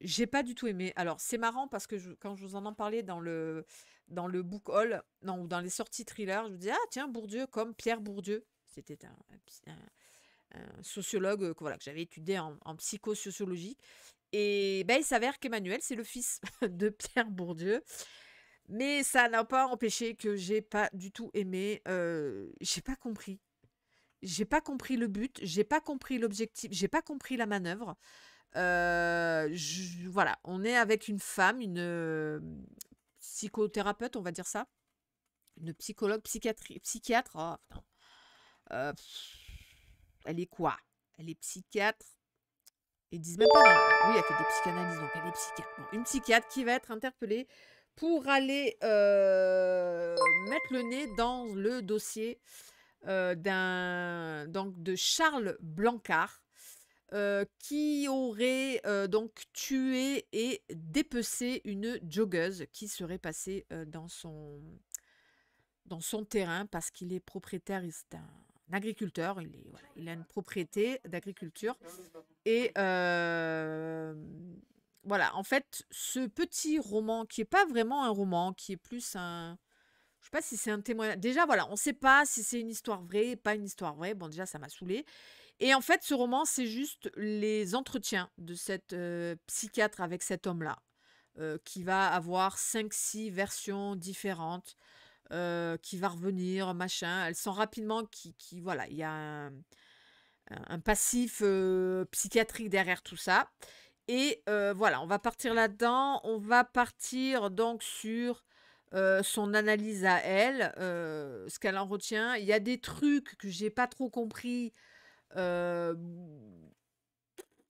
j'ai pas du tout aimé. Alors, c'est marrant parce que quand je vous en en parlais dans le, dans le book haul, non, ou dans les sorties thriller, je vous disais, ah tiens, Bourdieu, comme Pierre Bourdieu. C'était un, sociologue euh, que, voilà, que j'avais étudié en, psychosociologie. Et ben, il s'avère qu'Emmanuel, c'est le fils *laughs* de Pierre Bourdieu. Mais ça n'a pas empêché que j'ai pas du tout aimé. Euh, j'ai pas compris j'ai pas compris le but, j'ai pas compris l'objectif, j'ai pas compris la manœuvre. Euh, voilà, on est avec une femme, une euh, psychothérapeute, on va dire ça, une psychologue, psychiatrie, psychiatre. Oh, euh, elle est quoi Elle est psychiatre. Ils disent même pas. Oui, elle fait des psychanalyses, donc elle est psychiatre. une psychiatre qui va être interpellée pour aller mettre le nez dans le dossier euh, d'un donc de Charles Blancard euh, qui aurait euh, donc tué et dépecé une joggeuse qui serait passée dans son dans son terrain parce qu'il est propriétaire, c'est un agriculteur, il, est, a une propriété d'agriculture. Et voilà, en fait, ce petit roman qui n'est pas vraiment un roman, qui est plus un, sais pas si c'est un témoignage. Déjà, voilà, on ne sait pas si c'est une histoire vraie, pas une histoire vraie. Bon, déjà, ça m'a saoulé. Et en fait, ce roman, c'est juste les entretiens de cette psychiatre avec cet homme-là, qui va avoir cinq, six versions différentes, qui va revenir, machin. Elle sent rapidement qu'il qui, voilà, il y a un passif psychiatrique derrière tout ça. Et voilà, on va partir là-dedans. On va partir donc sur euh, son analyse à elle, euh, ce qu'elle en retient. Il y a des trucs que j'ai pas trop compris. Euh,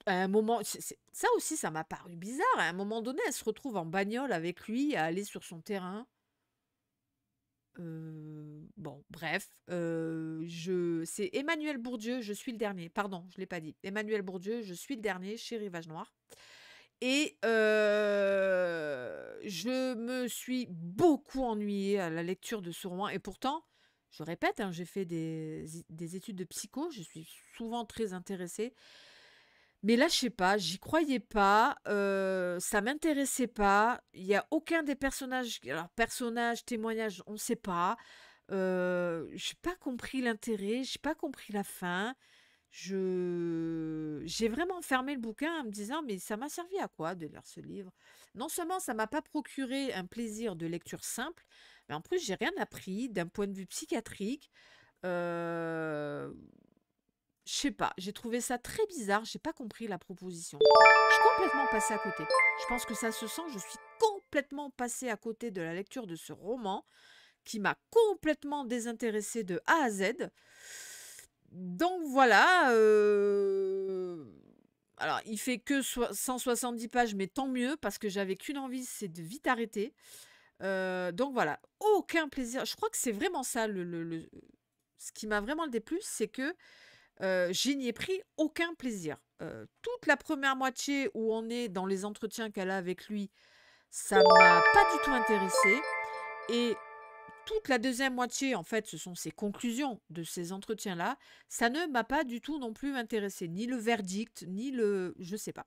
un moment, ça aussi, ça m'a paru bizarre. À un moment donné, elle se retrouve en bagnole avec lui à aller sur son terrain. bon, bref, je c'est Emmanuel Bourdieu, je suis le dernier. Pardon, je l'ai pas dit. Emmanuel Bourdieu, je suis le dernier chez Rivage Noir. Et je me suis beaucoup ennuyée à la lecture de ce roman. Et pourtant, je répète, hein, j'ai fait des, études de psycho, je suis souvent très intéressée. Mais là, je sais pas, j'y croyais pas, euh, ça m'intéressait pas. Il y a aucun des personnages, alors personnages, témoignages, on ne sait pas. Je n'ai pas compris l'intérêt, Je n'ai pas compris la fin je j'ai vraiment fermé le bouquin en me disant mais ça m'a servi à quoi de lire ce livre Non seulement ça m'a pas procuré un plaisir de lecture simple, mais en plus j'ai rien appris d'un point de vue psychiatrique. Euh... Je sais pas, j'ai trouvé ça très bizarre, j'ai pas compris la proposition. Je suis complètement passée à côté. Je pense que ça se sent, je suis complètement passée à côté de la lecture de ce roman qui m'a complètement désintéressée de A à Z donc voilà. Euh, alors, il fait que 170 pages, mais tant mieux, parce que j'avais qu'une envie, c'est de vite arrêter. Euh, donc voilà, aucun plaisir. Je crois que c'est vraiment ça. Le, Ce qui m'a vraiment le déplu, c'est que euh, je n'y ai pris aucun plaisir. toute la première moitié où on est dans les entretiens qu'elle a avec lui, ça ne m'a pas du tout intéressé. Et toute la deuxième moitié, en fait, ce sont ces conclusions de ces entretiens-là, ça ne m'a pas du tout non plus intéressé, ni le verdict, ni le... je sais pas.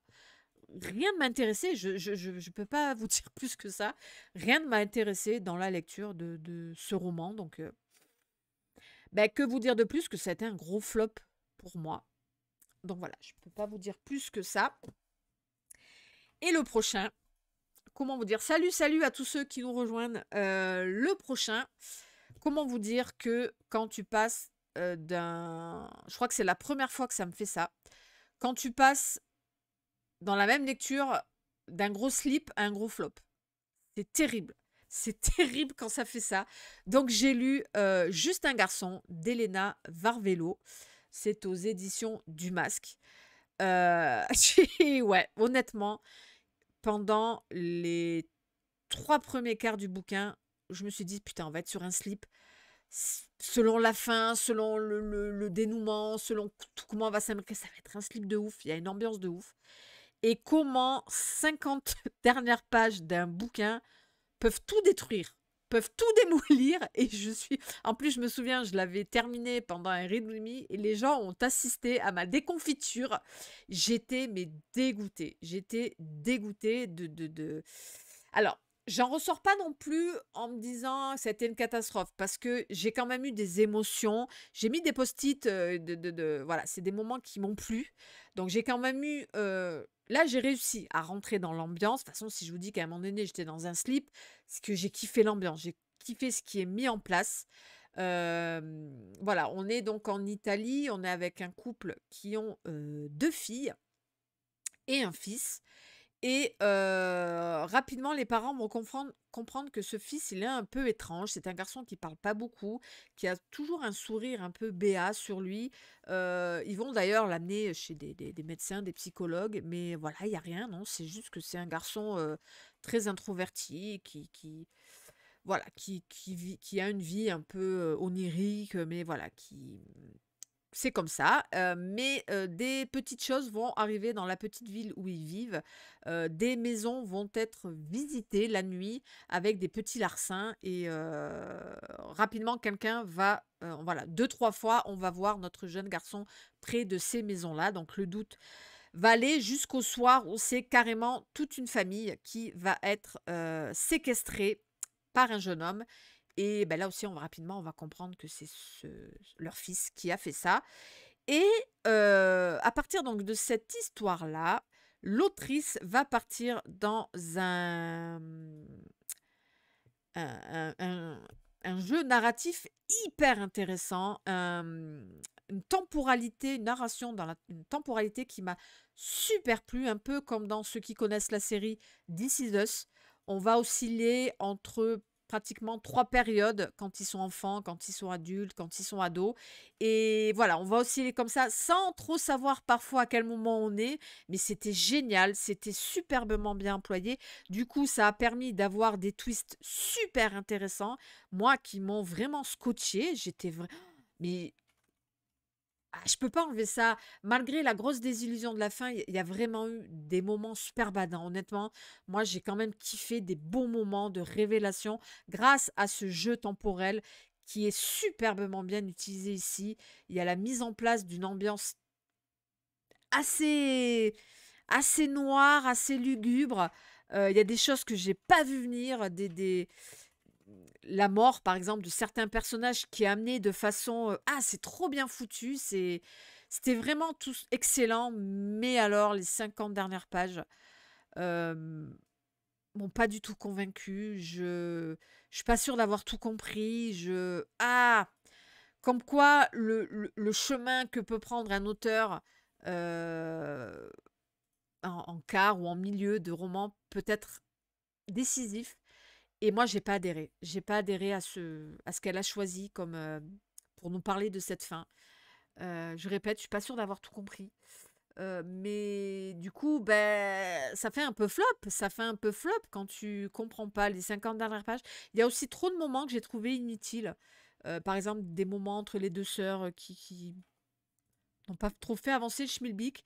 Rien ne m'intéressait, je peux pas *laughs* vous dire plus que ça, rien ne m'a intéressé dans la lecture de, ce roman, donc... Euh, ben, que vous dire de plus que c'est un gros flop pour moi. Donc voilà, je ne peux pas vous dire plus que ça. Et le prochain, comment vous dire Salut, salut à tous ceux qui nous rejoignent euh, le prochain. Comment vous dire que quand tu passes euh, d'un... Je crois que c'est la première fois que ça me fait ça. Quand tu passes dans la même lecture d'un gros slip à un gros flop. C'est terrible. C'est *laughs* terrible quand ça fait ça. Donc j'ai lu euh, Juste un garçon d'Elena Varvelo. C'est aux éditions du Masque. *laughs* ouais, honnêtement, pendant les trois premiers quarts du bouquin, je me suis dit, putain, on va être sur un slip. Selon la fin, selon le, dénouement, selon tout, comment va ça va être un slip de ouf. Il y a une ambiance de ouf. Et comment 50 *laughs* dernières pages d'un bouquin peuvent tout détruire tout *laughs* démolir. Et je suis. En plus, je me souviens, je l'avais terminé pendant un Redmi et les gens ont assisté à ma déconfiture. J'étais, mais dégoûtée. J'étais dégoûtée de, de, de. Alors, j'en ressors pas non plus en me disant que c'était une catastrophe parce que j'ai quand même eu des émotions. J'ai mis des post-it de, de, voilà, c'est des moments qui m'ont plu. Donc j'ai quand même eu là j'ai réussi à rentrer dans l'ambiance. De toute façon, si je vous dis qu'à un moment donné j'étais dans un slip, c'est que j'ai kiffé l'ambiance, j'ai kiffé ce qui est mis en place. voilà, on est donc en Italie, on est avec un couple qui ont deux filles et un fils. Et rapidement, les parents vont comprendre, que ce fils, il est un peu étrange. C'est un garçon qui parle pas beaucoup, qui a toujours un sourire un peu béat sur lui. ils vont d'ailleurs l'amener chez des, médecins, des psychologues, mais voilà, il y a rien, non. C'est juste que c'est un garçon très introverti, qui, qui voilà, qui, qui, qui a une vie un peu onirique, mais voilà, qui mmh, c'est comme ça, mais des petites choses vont arriver dans la petite ville où ils vivent. des maisons vont être visitées la nuit avec des petits larcins et rapidement quelqu'un va, voilà, deux trois fois, on va voir notre jeune garçon près de ces maisons-là. Donc le doute va aller jusqu'au soir où c'est carrément toute une famille qui va être séquestrée par un jeune homme et ben là aussi, on, rapidement, on va comprendre que c'est leur fils qui a fait ça. Et à partir donc de cette histoire-là, l'autrice va partir dans un, mmh, un, jeu narratif hyper intéressant, mmh, une temporalité, une narration dans la, une temporalité qui m'a super plu, un peu comme dans ceux qui connaissent la série This Is Us. On va osciller entre pratiquement trois périodes quand ils sont enfants, quand ils sont adultes, quand ils sont ados. Et voilà, on va osciller comme ça sans trop savoir parfois à quel moment on est, mais c'était génial, c'était superbement bien employé. Du coup, ça a permis d'avoir des twists super intéressants, moi qui m'ont vraiment scotché, j'étais vraiment mais ah, je ne peux pas enlever ça. Malgré la grosse désillusion de la fin, il y a vraiment eu des moments super badants. Honnêtement, moi, j'ai quand même kiffé des bons moments de révélation grâce à ce jeu temporel qui est superbement bien utilisé ici. Il y a la mise en place d'une ambiance assez, assez noire, assez lugubre. Euh, il y a des choses que j'ai pas vu venir, des, la mort, par exemple, de certains personnages qui est amenée de façon Ah, c'est trop bien foutu, c'est. C'était vraiment tout excellent, mais alors les 50 dernières pages m'ont pas du tout convaincu. Je je suis pas sûre d'avoir tout compris. Je ah comme quoi le, chemin que peut prendre un auteur en, en, quart ou en milieu de roman peut être décisif et moi, j'ai pas adhéré. J'ai pas adhéré à ce, à ce qu'elle a choisi comme euh, pour nous parler de cette fin. Euh, je répète, je suis pas sûre d'avoir tout compris. Euh, mais du coup, ben, ça fait un peu flop. Ça fait un peu flop quand tu comprends pas les 50 dernières pages. Il y a aussi trop de moments que j'ai trouvé inutiles. par exemple, des moments entre les deux sœurs qui, n'ont pas trop fait avancer le schmilbic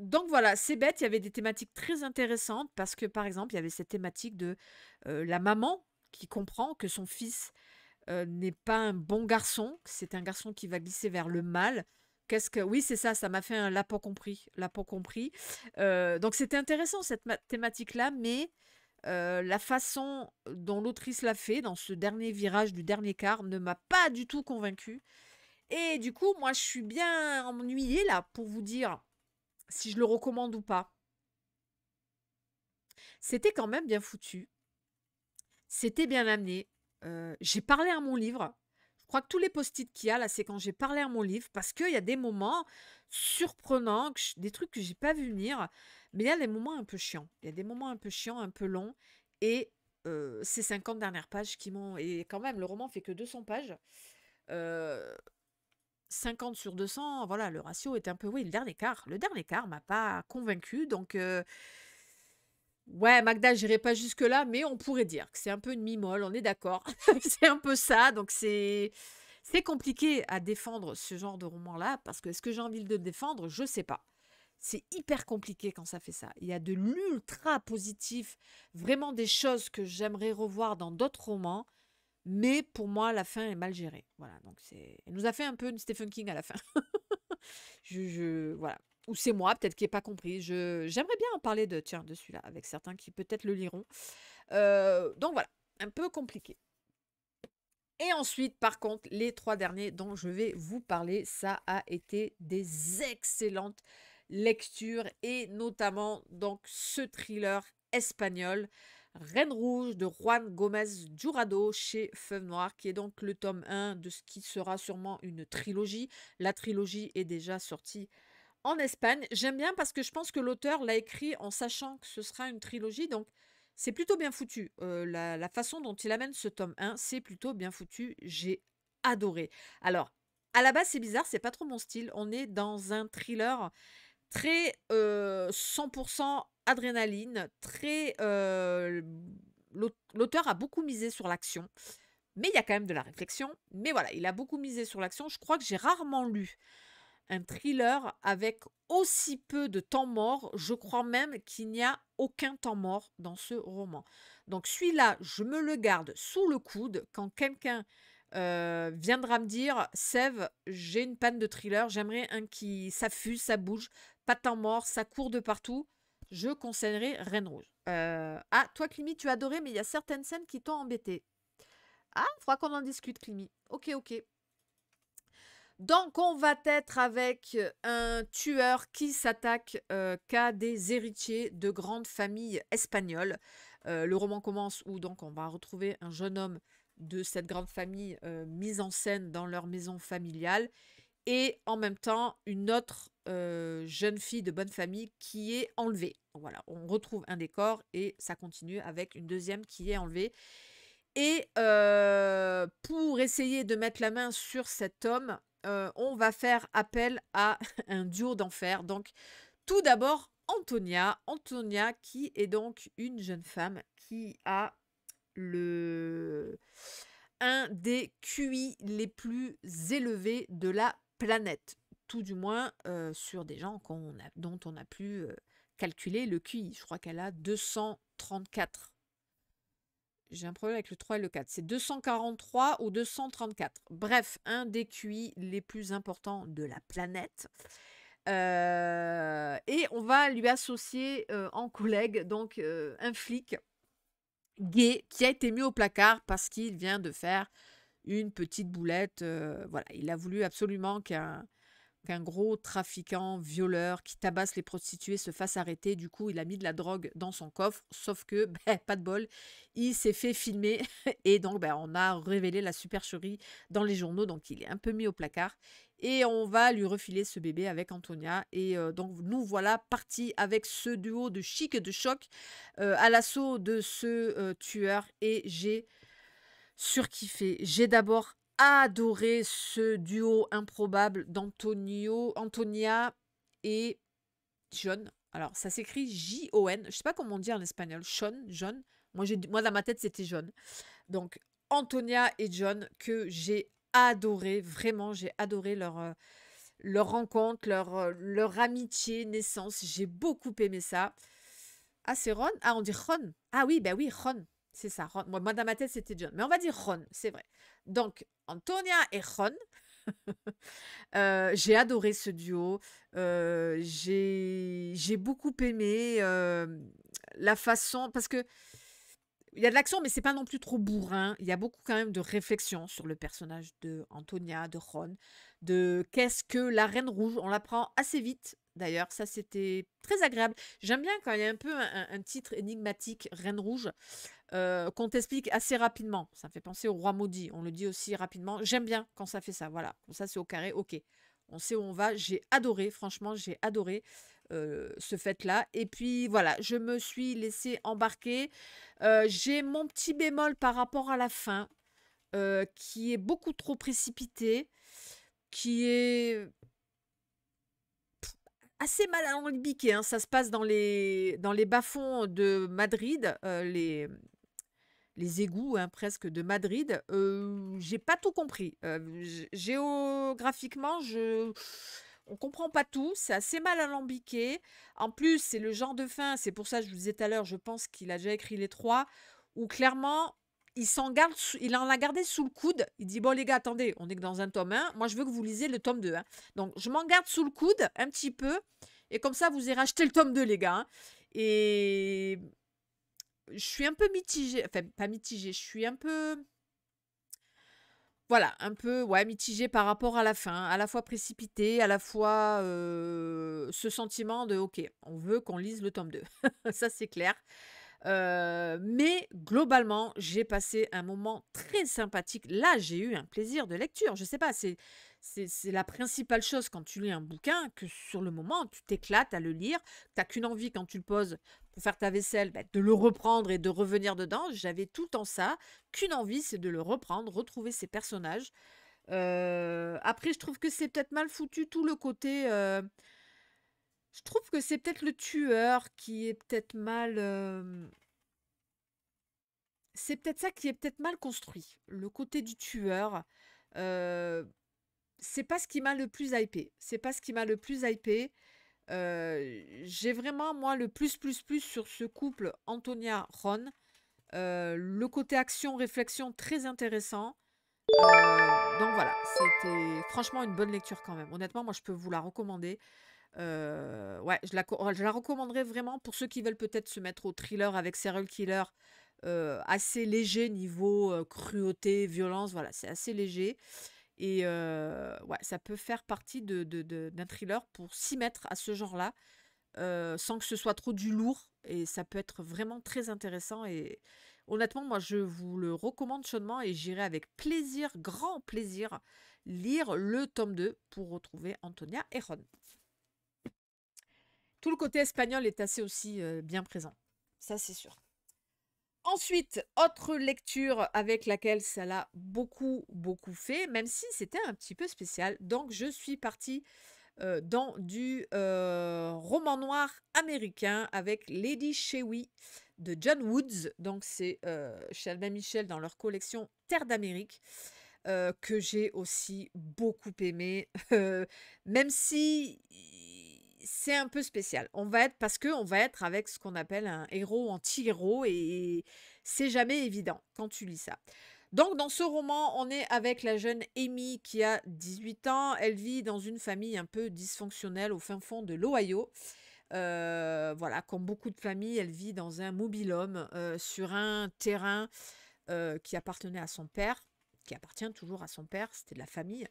donc voilà, c'est bête, il y avait des thématiques très intéressantes parce que par exemple, il y avait cette thématique de la maman qui comprend que son fils n'est pas un bon garçon, c'est un garçon qui va glisser vers le mal. Qu'est-ce que oui, c'est ça, ça m'a fait un lapin compris, lapin compris. donc c'était intéressant cette thématique-là, mais la façon dont l'autrice l'a fait dans ce dernier virage du dernier quart ne m'a pas du tout convaincue. Et du coup, moi, je suis bien ennuyée là pour vous dire si je le recommande ou pas. C'était quand même bien foutu. C'était bien amené. Euh, j'ai parlé à mon livre. Je crois que tous les post-it qu'il y a là, c'est quand j'ai parlé à mon livre parce qu'il y a des moments surprenants, des trucs que j'ai pas vu venir. Mais il y a des moments un peu chiants. Il y a des moments un peu chiants, un peu longs. Et euh, ces 50 dernières pages qui m'ont. Et quand même, le roman fait que 200 pages. Euh, 50 sur 200, voilà, le ratio est un peu... Oui, le dernier quart. Le dernier quart m'a pas convaincu, donc... Ouais, Magda, j'irai pas jusque-là, mais on pourrait dire que c'est un peu une mimole, on est d'accord. *laughs* c'est un peu ça, donc c'est... C'est compliqué à défendre ce genre de roman-là, parce que est-ce que j'ai envie de défendre Je sais pas. C'est hyper compliqué quand ça fait ça. Il y a de l'ultra positif, vraiment des choses que j'aimerais revoir dans d'autres romans, mais pour moi, la fin est mal gérée. Voilà, donc c'est. Elle nous a fait un peu une Stephen King à la fin. *laughs* je, voilà. Ou c'est moi, peut-être qui n'ai pas compris. j'aimerais bien en parler de, tiens, de celui-là, avec certains qui peut-être le liront. Euh, donc voilà, un peu compliqué. Et ensuite, par contre, les trois derniers dont je vais vous parler, ça a été des excellentes lectures et notamment donc ce thriller espagnol Reine Rouge de Juan Gomez Durado chez Feuve Noir, qui est donc le tome 1 de ce qui sera sûrement une trilogie. La trilogie est déjà sortie en Espagne. J'aime bien parce que je pense que l'auteur l'a écrit en sachant que ce sera une trilogie, donc c'est plutôt bien foutu. Euh, la, la façon dont il amène ce tome 1, c'est plutôt bien foutu. J'ai adoré. Alors, à la base, c'est bizarre, c'est pas trop mon style. On est dans un thriller très 100% adrénaline, très... L'auteur a beaucoup misé sur l'action, mais il y a quand même de la réflexion. Mais voilà, il a beaucoup misé sur l'action. Je crois que j'ai rarement lu un thriller avec aussi peu de temps mort. Je crois même qu'il n'y a aucun temps mort dans ce roman. Donc celui-là, je me le garde sous le coude quand quelqu'un euh, viendra me dire Sève, j'ai une panne de thriller, j'aimerais un qui s'affuse, ça bouge, pas tant mort, ça court de partout. Je conseillerais Reine Rouge. Euh, ah, toi, Climi, tu as adoré, mais il y a certaines scènes qui t'ont embêté. Ah, il faudra qu'on en discute, Climi. Ok, ok. Donc, on va être avec un tueur qui s'attaque euh, qu'à des héritiers de grandes familles espagnoles. le roman commence où donc on va retrouver un jeune homme de cette grande famille euh, mise en scène dans leur maison familiale, et en même temps une autre euh, jeune fille de bonne famille qui est enlevée. Voilà, on retrouve un décor et ça continue avec une deuxième qui est enlevée. Et euh, pour essayer de mettre la main sur cet homme, on va faire appel à *laughs* un duo d'enfer. Donc, tout d'abord, Antonia. Antonia qui est donc une jeune femme qui a le un des QI les plus élevés de la planète, tout du moins euh, sur des gens dont on a pu calculé euh, calculer le QI. Je crois qu'elle a 234. J'ai un problème avec le 3 et le 4. C'est 243 ou 234. Bref, un des QI les plus importants de la planète. Euh, et on va lui associer en collègue donc un flic gay qui a été mis au placard parce qu'il vient de faire une petite boulette. Euh, voilà, il a voulu absolument qu'un qu'un gros trafiquant, violeur qui tabasse les prostituées se fasse arrêter. Du coup, il a mis de la drogue dans son coffre, sauf que, *laughs* ben, pas de bol, il s'est fait filmer *laughs* et donc ben, on a révélé la supercherie dans les journaux. Donc il est un peu mis au placard et on va lui refiler ce bébé avec Antonia. Et euh, donc nous voilà partis avec ce duo de chic et de choc euh, à l'assaut de ce euh, tueur et j'ai surkiffé. J'ai d'abord adoré ce duo improbable d'Antonio, Antonia et John. Alors, ça s'écrit J-O-N. Je sais pas comment on dit en espagnol. Sean, John. Moi, moi dans ma tête, c'était John. Donc, Antonia et John, que j'ai adoré. Vraiment, j'ai adoré leur, euh, leur rencontre, leur, euh, leur amitié, naissance. J'ai beaucoup aimé ça. Ah, c'est Ron Ah, on dit Ron. Ah oui, ben oui, Ron. C'est ça, Ron. Moi, dans ma tête, c'était John. Mais on va dire Ron, c'est vrai. Donc, Antonia et Ron. *laughs* Euh, j'ai adoré ce duo. Euh, j'ai beaucoup aimé euh, la façon. Parce que. Il y a de l'action, mais c'est pas non plus trop bourrin. Il y a beaucoup quand même de réflexion sur le personnage de Antonia, de Ron, de qu'est-ce que la Reine Rouge. On l'apprend assez vite, d'ailleurs. Ça, c'était très agréable. J'aime bien quand il y a un peu un titre énigmatique, Reine Rouge. Euh, qu'on t'explique assez rapidement. Ça me fait penser au roi maudit, on le dit aussi rapidement. J'aime bien quand ça fait ça, voilà. ça, c'est au carré, ok. On sait où on va. J'ai adoré, franchement, j'ai adoré euh, ce fait-là. Et puis voilà, je me suis laissé embarquer. Euh, j'ai mon petit bémol par rapport à la fin, qui est beaucoup trop précipitée, qui est assez mal alambiqué. Hein. Ça se passe dans les, dans les bas-fonds de Madrid, les, les égouts hein, presque de Madrid. Euh, j'ai pas tout compris. géographiquement, je on comprend pas tout, c'est assez mal alambiqué. En plus, c'est le genre de fin, c'est pour ça que je vous disais tout à l'heure, je pense qu'il a déjà écrit les trois, ou clairement, il s'en garde, il en a gardé sous le coude. Il dit bon les gars, attendez, on est que dans un tome 1, moi je veux que vous lisez le tome 2. Hein». Donc je m'en garde sous le coude un petit peu, et comme ça vous irez acheter le tome 2 les gars. Hein. Et je suis un peu mitigée, enfin pas mitigée, je suis un peu voilà, un peu ouais, mitigé par rapport à la fin, à la fois précipité, à la fois euh, ce sentiment de ok, on veut qu'on lise le tome 2, *laughs* ça c'est clair. Euh, mais globalement, j'ai passé un moment très sympathique. Là, j'ai eu un plaisir de lecture. Je sais pas, c'est c'est la principale chose quand tu lis un bouquin, que sur le moment, tu t'éclates à le lire. Tu qu'une envie quand tu le poses pour faire ta vaisselle, bah, de le reprendre et de revenir dedans. J'avais tout le temps ça. Qu'une envie, c'est de le reprendre, retrouver ses personnages. Euh, après, je trouve que c'est peut-être mal foutu tout le côté. Euh, je trouve que c'est peut-être le tueur qui est peut-être mal. Euh, c'est peut-être ça qui est peut-être mal construit. Le côté du tueur c'est pas ce qui m'a le plus hypé. C'est pas ce qui m'a le plus hypé. Euh, j'ai vraiment, moi, le plus, plus, plus sur ce couple Antonia-Ron. Euh, le côté action-réflexion très intéressant. Euh, donc voilà, c'était franchement une bonne lecture quand même. Honnêtement, moi, je peux vous la recommander. ouais, je la, je la, recommanderais vraiment pour ceux qui veulent peut-être se mettre au thriller avec serial killer assez léger niveau cruauté, violence. Voilà, c'est assez léger. Et euh, ouais, ça peut faire partie d'un de, thriller pour s'y mettre à ce genre-là, euh, sans que ce soit trop du lourd. Et ça peut être vraiment très intéressant. Et honnêtement, moi, je vous le recommande chaudement et j'irai avec plaisir, grand plaisir, lire le tome 2 pour retrouver Antonia et Ron tout le côté espagnol est assez aussi euh, bien présent. Ça, c'est sûr. Ensuite, autre lecture avec laquelle ça l'a beaucoup, beaucoup fait, même si c'était un petit peu spécial. Donc, je suis partie dans du roman noir américain avec Lady Chewy de John Woods. Donc, c'est euh, Michel dans leur collection Terre d'Amérique. que j'ai aussi beaucoup aimé, *laughs* même si c'est un peu spécial. On va être parce que on va être avec ce qu'on appelle un héros anti-héros et c'est jamais évident quand tu lis ça. Donc dans ce roman, on est avec la jeune Amy qui a 18 ans. Elle vit dans une famille un peu dysfonctionnelle au fin fond de l'Ohio. Euh, voilà, comme beaucoup de familles, elle vit dans un mobile homme euh, sur un terrain euh, qui appartenait à son père, qui appartient toujours à son père, c'était de la famille.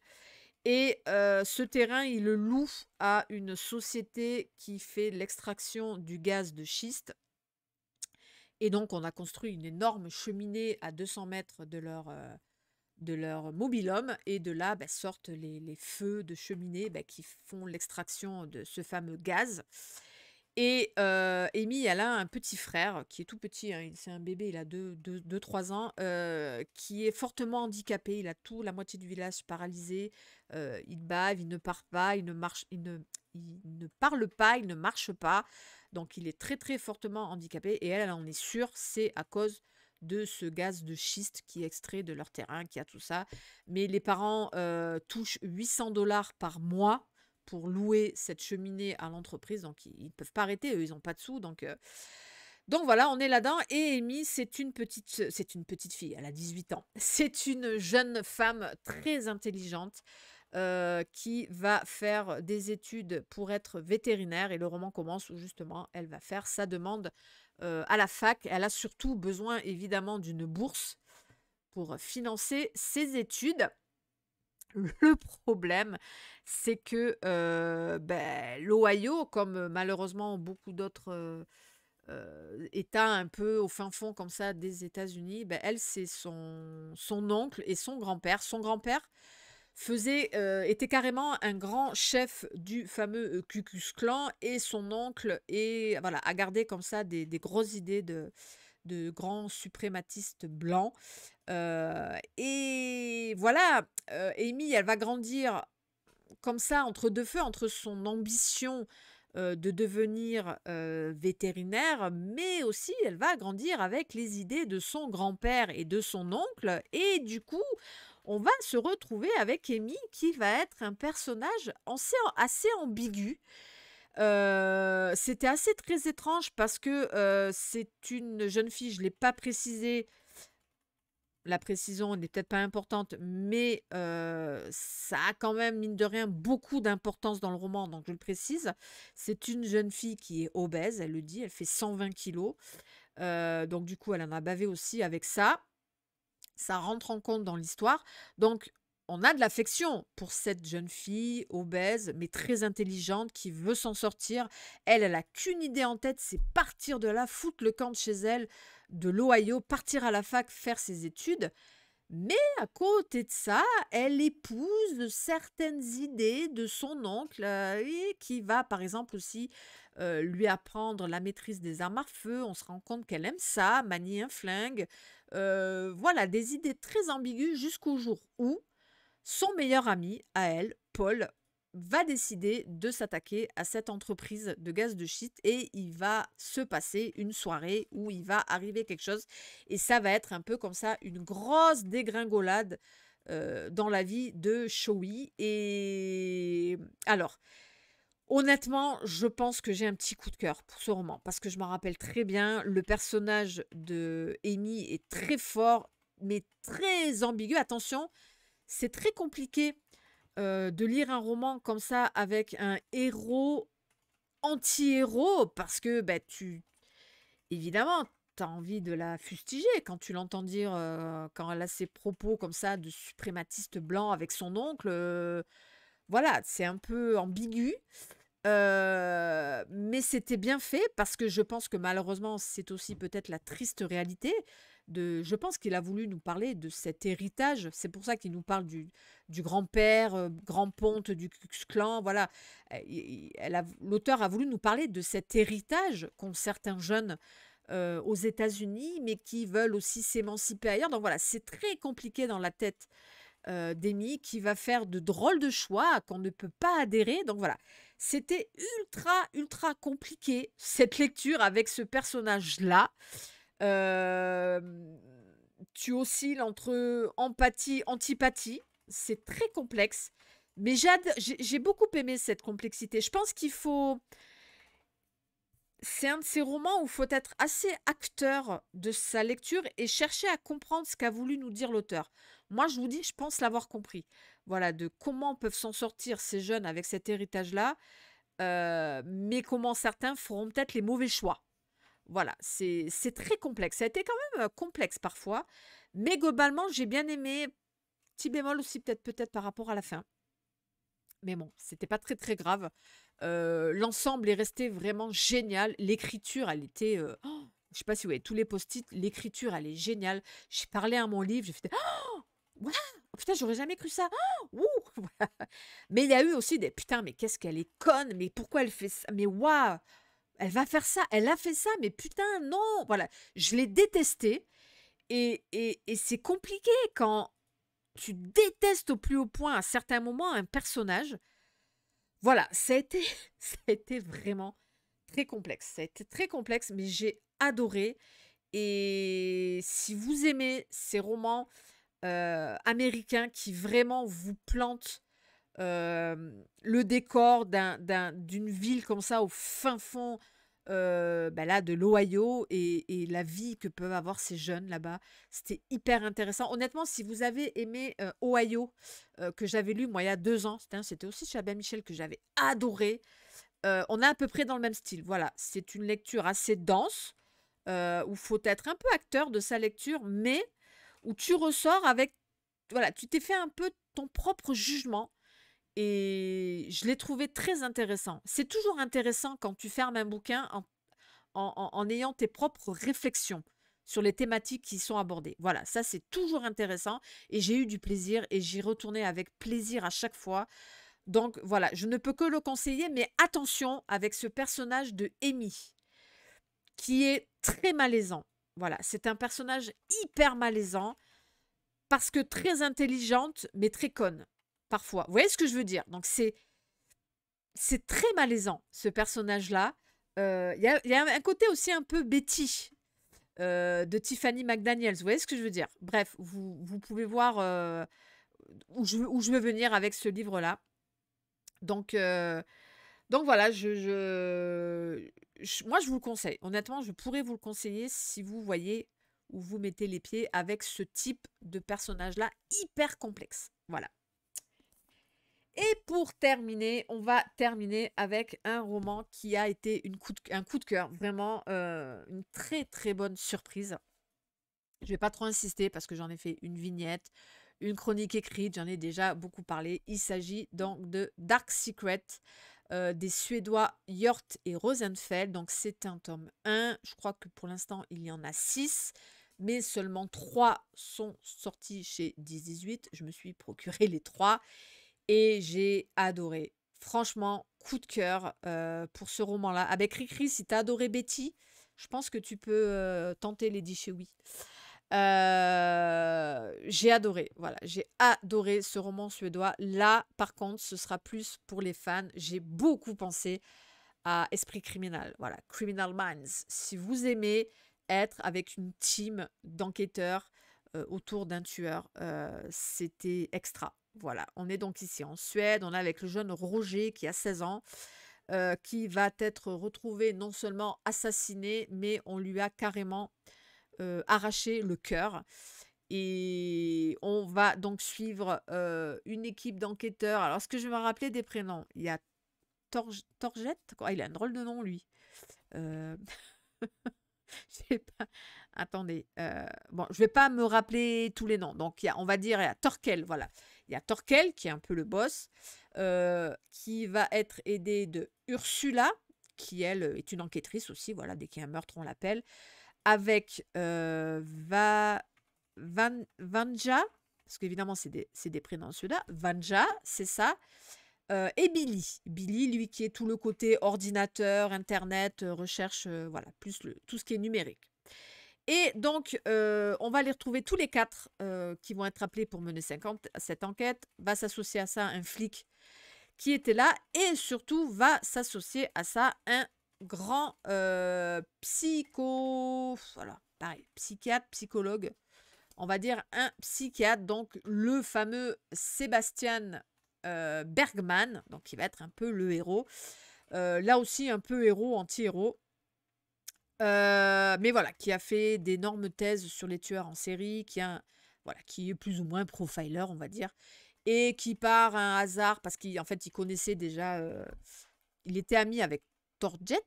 Et ce terrain, il le loue à une société qui fait l'extraction du gaz de schiste. Et donc, on a construit une énorme cheminée à 200 mètres de leur, mobilhome. Et de là bah, sortent les, feux de cheminée bah, qui font l'extraction de ce fameux gaz. Et euh, Amy, elle a un petit frère qui est tout petit, hein, c'est un bébé, il a 2-3 ans, euh, qui est fortement handicapé. Il a tout, la moitié du village paralysé. Euh, il bave, il ne part pas, il ne, marche, il, ne, il ne parle pas, il ne marche pas. Donc il est très très fortement handicapé. Et elle, on est sûr, c'est à cause de ce gaz de schiste qui est extrait de leur terrain, qui a tout ça. Mais les parents euh, touchent 800 dollars par mois pour louer cette cheminée à l'entreprise. Donc, ils ne peuvent pas arrêter, eux, ils n'ont pas de sous. Donc, euh, donc voilà, on est là-dedans. Et Amy, c'est une, petite, c'est une petite fille, elle a 18 ans. *laughs* C'est une jeune femme très intelligente. Euh, qui va faire des études pour être vétérinaire et le roman commence où justement elle va faire sa demande euh, à la fac. Elle a surtout besoin évidemment d'une bourse pour financer ses études. *laughs* Le problème, c'est que euh, ben, l'Ohio, comme euh, malheureusement beaucoup d'autres euh, euh, États un peu au fin fond comme ça des États-Unis, ben, elle, c'est son, oncle et son grand-père. Son grand-père faisait était carrément un grand chef du fameux cucus clan et son oncle et voilà a gardé comme ça des, grosses idées de grands suprématistes blancs et voilà, Amy, elle va grandir comme ça, entre deux feux, entre son ambition de devenir vétérinaire, mais aussi elle va grandir avec les idées de son grand-père et de son oncle. Et du coup, on va se retrouver avec Amy, qui va être un personnage assez, assez ambigu. C'était assez très étrange parce que c'est une jeune fille, je ne l'ai pas précisé, la précision n'est peut-être pas importante, mais ça a quand même, mine de rien, beaucoup d'importance dans le roman, donc je le précise. C'est une jeune fille qui est obèse, elle le dit, elle fait 120 kilos. donc du coup, elle en a bavé aussi avec ça. Ça rentre en compte dans l'histoire. Donc, on a de l'affection pour cette jeune fille obèse mais très intelligente qui veut s'en sortir. Elle, elle n'a qu'une idée en tête, c'est partir de là, foutre le camp de chez elle, de l'Ohio partir à la fac faire ses études, mais à côté de ça, elle épouse certaines idées de son oncle euh, et qui va par exemple aussi euh, lui apprendre la maîtrise des armes à feu. On se rend compte qu'elle aime ça, manier un flingue. Euh, voilà, des idées très ambiguës jusqu'au jour où son meilleur ami, à elle, Paul, va décider de s'attaquer à cette entreprise de gaz de shit et il va se passer une soirée où il va arriver quelque chose et ça va être un peu comme ça une grosse dégringolade euh, dans la vie de Shoei et alors Honnêtement, je pense que j'ai un petit coup de cœur pour ce roman parce que je me rappelle très bien. Le personnage de Amy est très fort, mais très ambigu. Attention, c'est très compliqué euh, de lire un roman comme ça avec un héros anti-héros, parce que bah, tu, évidemment, tu as envie de la fustiger quand tu l'entends dire, euh, quand elle a ses propos comme ça de suprématiste blanc avec son oncle. Euh, voilà, c'est un peu ambigu. mais c'était bien fait parce que je pense que malheureusement, c'est aussi peut-être la triste réalité je pense qu'il a voulu nous parler de cet héritage. C'est pour ça qu'il nous parle du, grand-père, euh, grand-ponte du Clan. Voilà, euh, l'auteur a, voulu nous parler de cet héritage qu'ont certains jeunes euh, aux États-Unis, mais qui veulent aussi s'émanciper ailleurs. Donc voilà, c'est très compliqué dans la tête d'Amy qui va faire de drôles de choix qu'on ne peut pas adhérer. Donc voilà, c'était ultra, ultra compliqué cette lecture avec ce personnage-là. Euh, tu oscilles entre empathie, antipathie. C'est très complexe. Mais j'ai beaucoup aimé cette complexité. Je pense qu'il faut... C'est un de ces romans où il faut être assez acteur de sa lecture et chercher à comprendre ce qu'a voulu nous dire l'auteur. Moi, je vous dis, je pense l'avoir compris. Voilà, de comment peuvent s'en sortir ces jeunes avec cet héritage-là, euh, mais comment certains feront peut-être les mauvais choix. Voilà, c'est très complexe. Ça a été quand même complexe parfois, mais globalement, j'ai bien aimé. Petit bémol aussi, peut-être peut-être par rapport à la fin. Mais bon, c'était pas très très grave. L'ensemble est resté vraiment génial. L'écriture, elle était. Je ne oh, je sais pas si vous voyez tous les post-it. L'écriture, elle est géniale. J'ai parlé à mon livre, j'ai fait. Oh putain, j'aurais jamais cru ça. Oh, *laughs* mais il y a eu aussi des putain, mais qu'est-ce qu'elle est conne, mais pourquoi elle fait ça, mais waouh, elle va faire ça, elle a fait ça, mais putain, non Voilà, je l'ai détesté. Et, c'est compliqué quand tu détestes au plus haut point à certains moments un personnage. Voilà, ça a été, *laughs* ça a été vraiment très complexe. Ça a été très complexe, mais j'ai adoré. Et si vous aimez ces romans euh, américains qui vraiment vous plantent euh, le décor d'une ville comme ça au fin fond euh, bah là, de l'Ohio et, la vie que peuvent avoir ces jeunes là-bas. C'était hyper intéressant. Honnêtement, si vous avez aimé euh, Ohio, que j'avais lu moi il y a deux ans, c'était aussi chez Michel que j'avais adoré. on est à peu près dans le même style. Voilà, c'est une lecture assez dense où faut être un peu acteur de sa lecture, mais où tu ressors avec, voilà, tu t'es fait un peu ton propre jugement et je l'ai trouvé très intéressant. C'est toujours intéressant quand tu fermes un bouquin en, en, ayant tes propres réflexions sur les thématiques qui sont abordées. Voilà, ça c'est toujours intéressant et j'ai eu du plaisir et j'y retournais avec plaisir à chaque fois. Donc voilà, je ne peux que le conseiller, mais attention avec ce personnage de Amy qui est très malaisant. Voilà, c'est un personnage hyper malaisant parce que très intelligente mais très conne parfois. Vous voyez ce que je veux dire Donc c'est c'est très malaisant ce personnage-là. Euh, il y, a un côté aussi un peu Betty euh, de Tiffany McDaniels. Vous voyez ce que je veux dire Bref, vous, pouvez voir euh, où, je, veux venir avec ce livre-là. Donc donc voilà, je, moi je vous le conseille. Honnêtement, je pourrais vous le conseiller si vous voyez où vous mettez les pieds avec ce type de personnage-là hyper complexe. Voilà. Et pour terminer, on va terminer avec un roman qui a été un coup de cœur, vraiment euh, une très très bonne surprise. Je ne vais pas trop insister parce que j'en ai fait une vignette, une chronique écrite, j'en ai déjà beaucoup parlé. Il s'agit donc de Dark Secret euh, des Suédois Hjort et Rosenfeld. Donc c'est un tome 1. Je crois que pour l'instant il y en a 6 mais seulement 3 sont sortis chez 1018. 18 Je me suis procuré les 3 et j'ai adoré. Franchement, coup de cœur euh, pour ce roman-là. Avec Ricri, si t'as adoré Betty, je pense que tu peux euh, tenter Lady chez Euh, j'ai adoré, voilà, j'ai adoré ce roman suédois. Là, par contre, ce sera plus pour les fans. J'ai beaucoup pensé à Esprit Criminal, voilà, Criminal Minds. Si vous aimez être avec une team d'enquêteurs euh, autour d'un tueur, c'était extra. Voilà, on est donc ici en Suède, on est avec le jeune Roger qui a 16 ans, euh, qui va être retrouvé non seulement assassiné, mais on lui a carrément euh, arraché le cœur. Et on va donc suivre euh, une équipe d'enquêteurs. Alors, ce que je vais me rappeler des prénoms, il y a Torgette, quoi. il a un drôle de nom lui. *laughs* pas... Attendez, bon, je vais pas me rappeler tous les noms. Donc, il on va dire, il Torkel, voilà. Il y a Torquel, qui est un peu le boss, euh, qui va être aidé de Ursula, qui elle est une enquêtrice aussi, voilà, dès qu'il y a un meurtre, on l'appelle, avec euh, Vanja, parce qu'évidemment c'est des, prénoms ceux-là, Vanja, c'est ça, euh, et Billy. Billy, lui qui est tout le côté ordinateur, internet, recherche, voilà, plus tout ce qui est numérique. Et donc, euh, on va les retrouver tous les quatre euh, qui vont être appelés pour mener 50, cette enquête. Va s'associer à ça un flic qui était là et surtout va s'associer à ça un grand euh, psycho... Voilà, pareil, psychiatre, psychologue. On va dire un psychiatre, donc le fameux Sébastien Bergman, donc qui va être un peu le héros. là aussi, un peu héros, anti-héros euh, mais voilà, qui a fait d'énormes thèses sur les tueurs en série, qui, a, voilà, qui est plus ou moins profiler, on va dire, et qui par un hasard, parce qu'en fait, il connaissait déjà, euh, il était ami avec Torjet,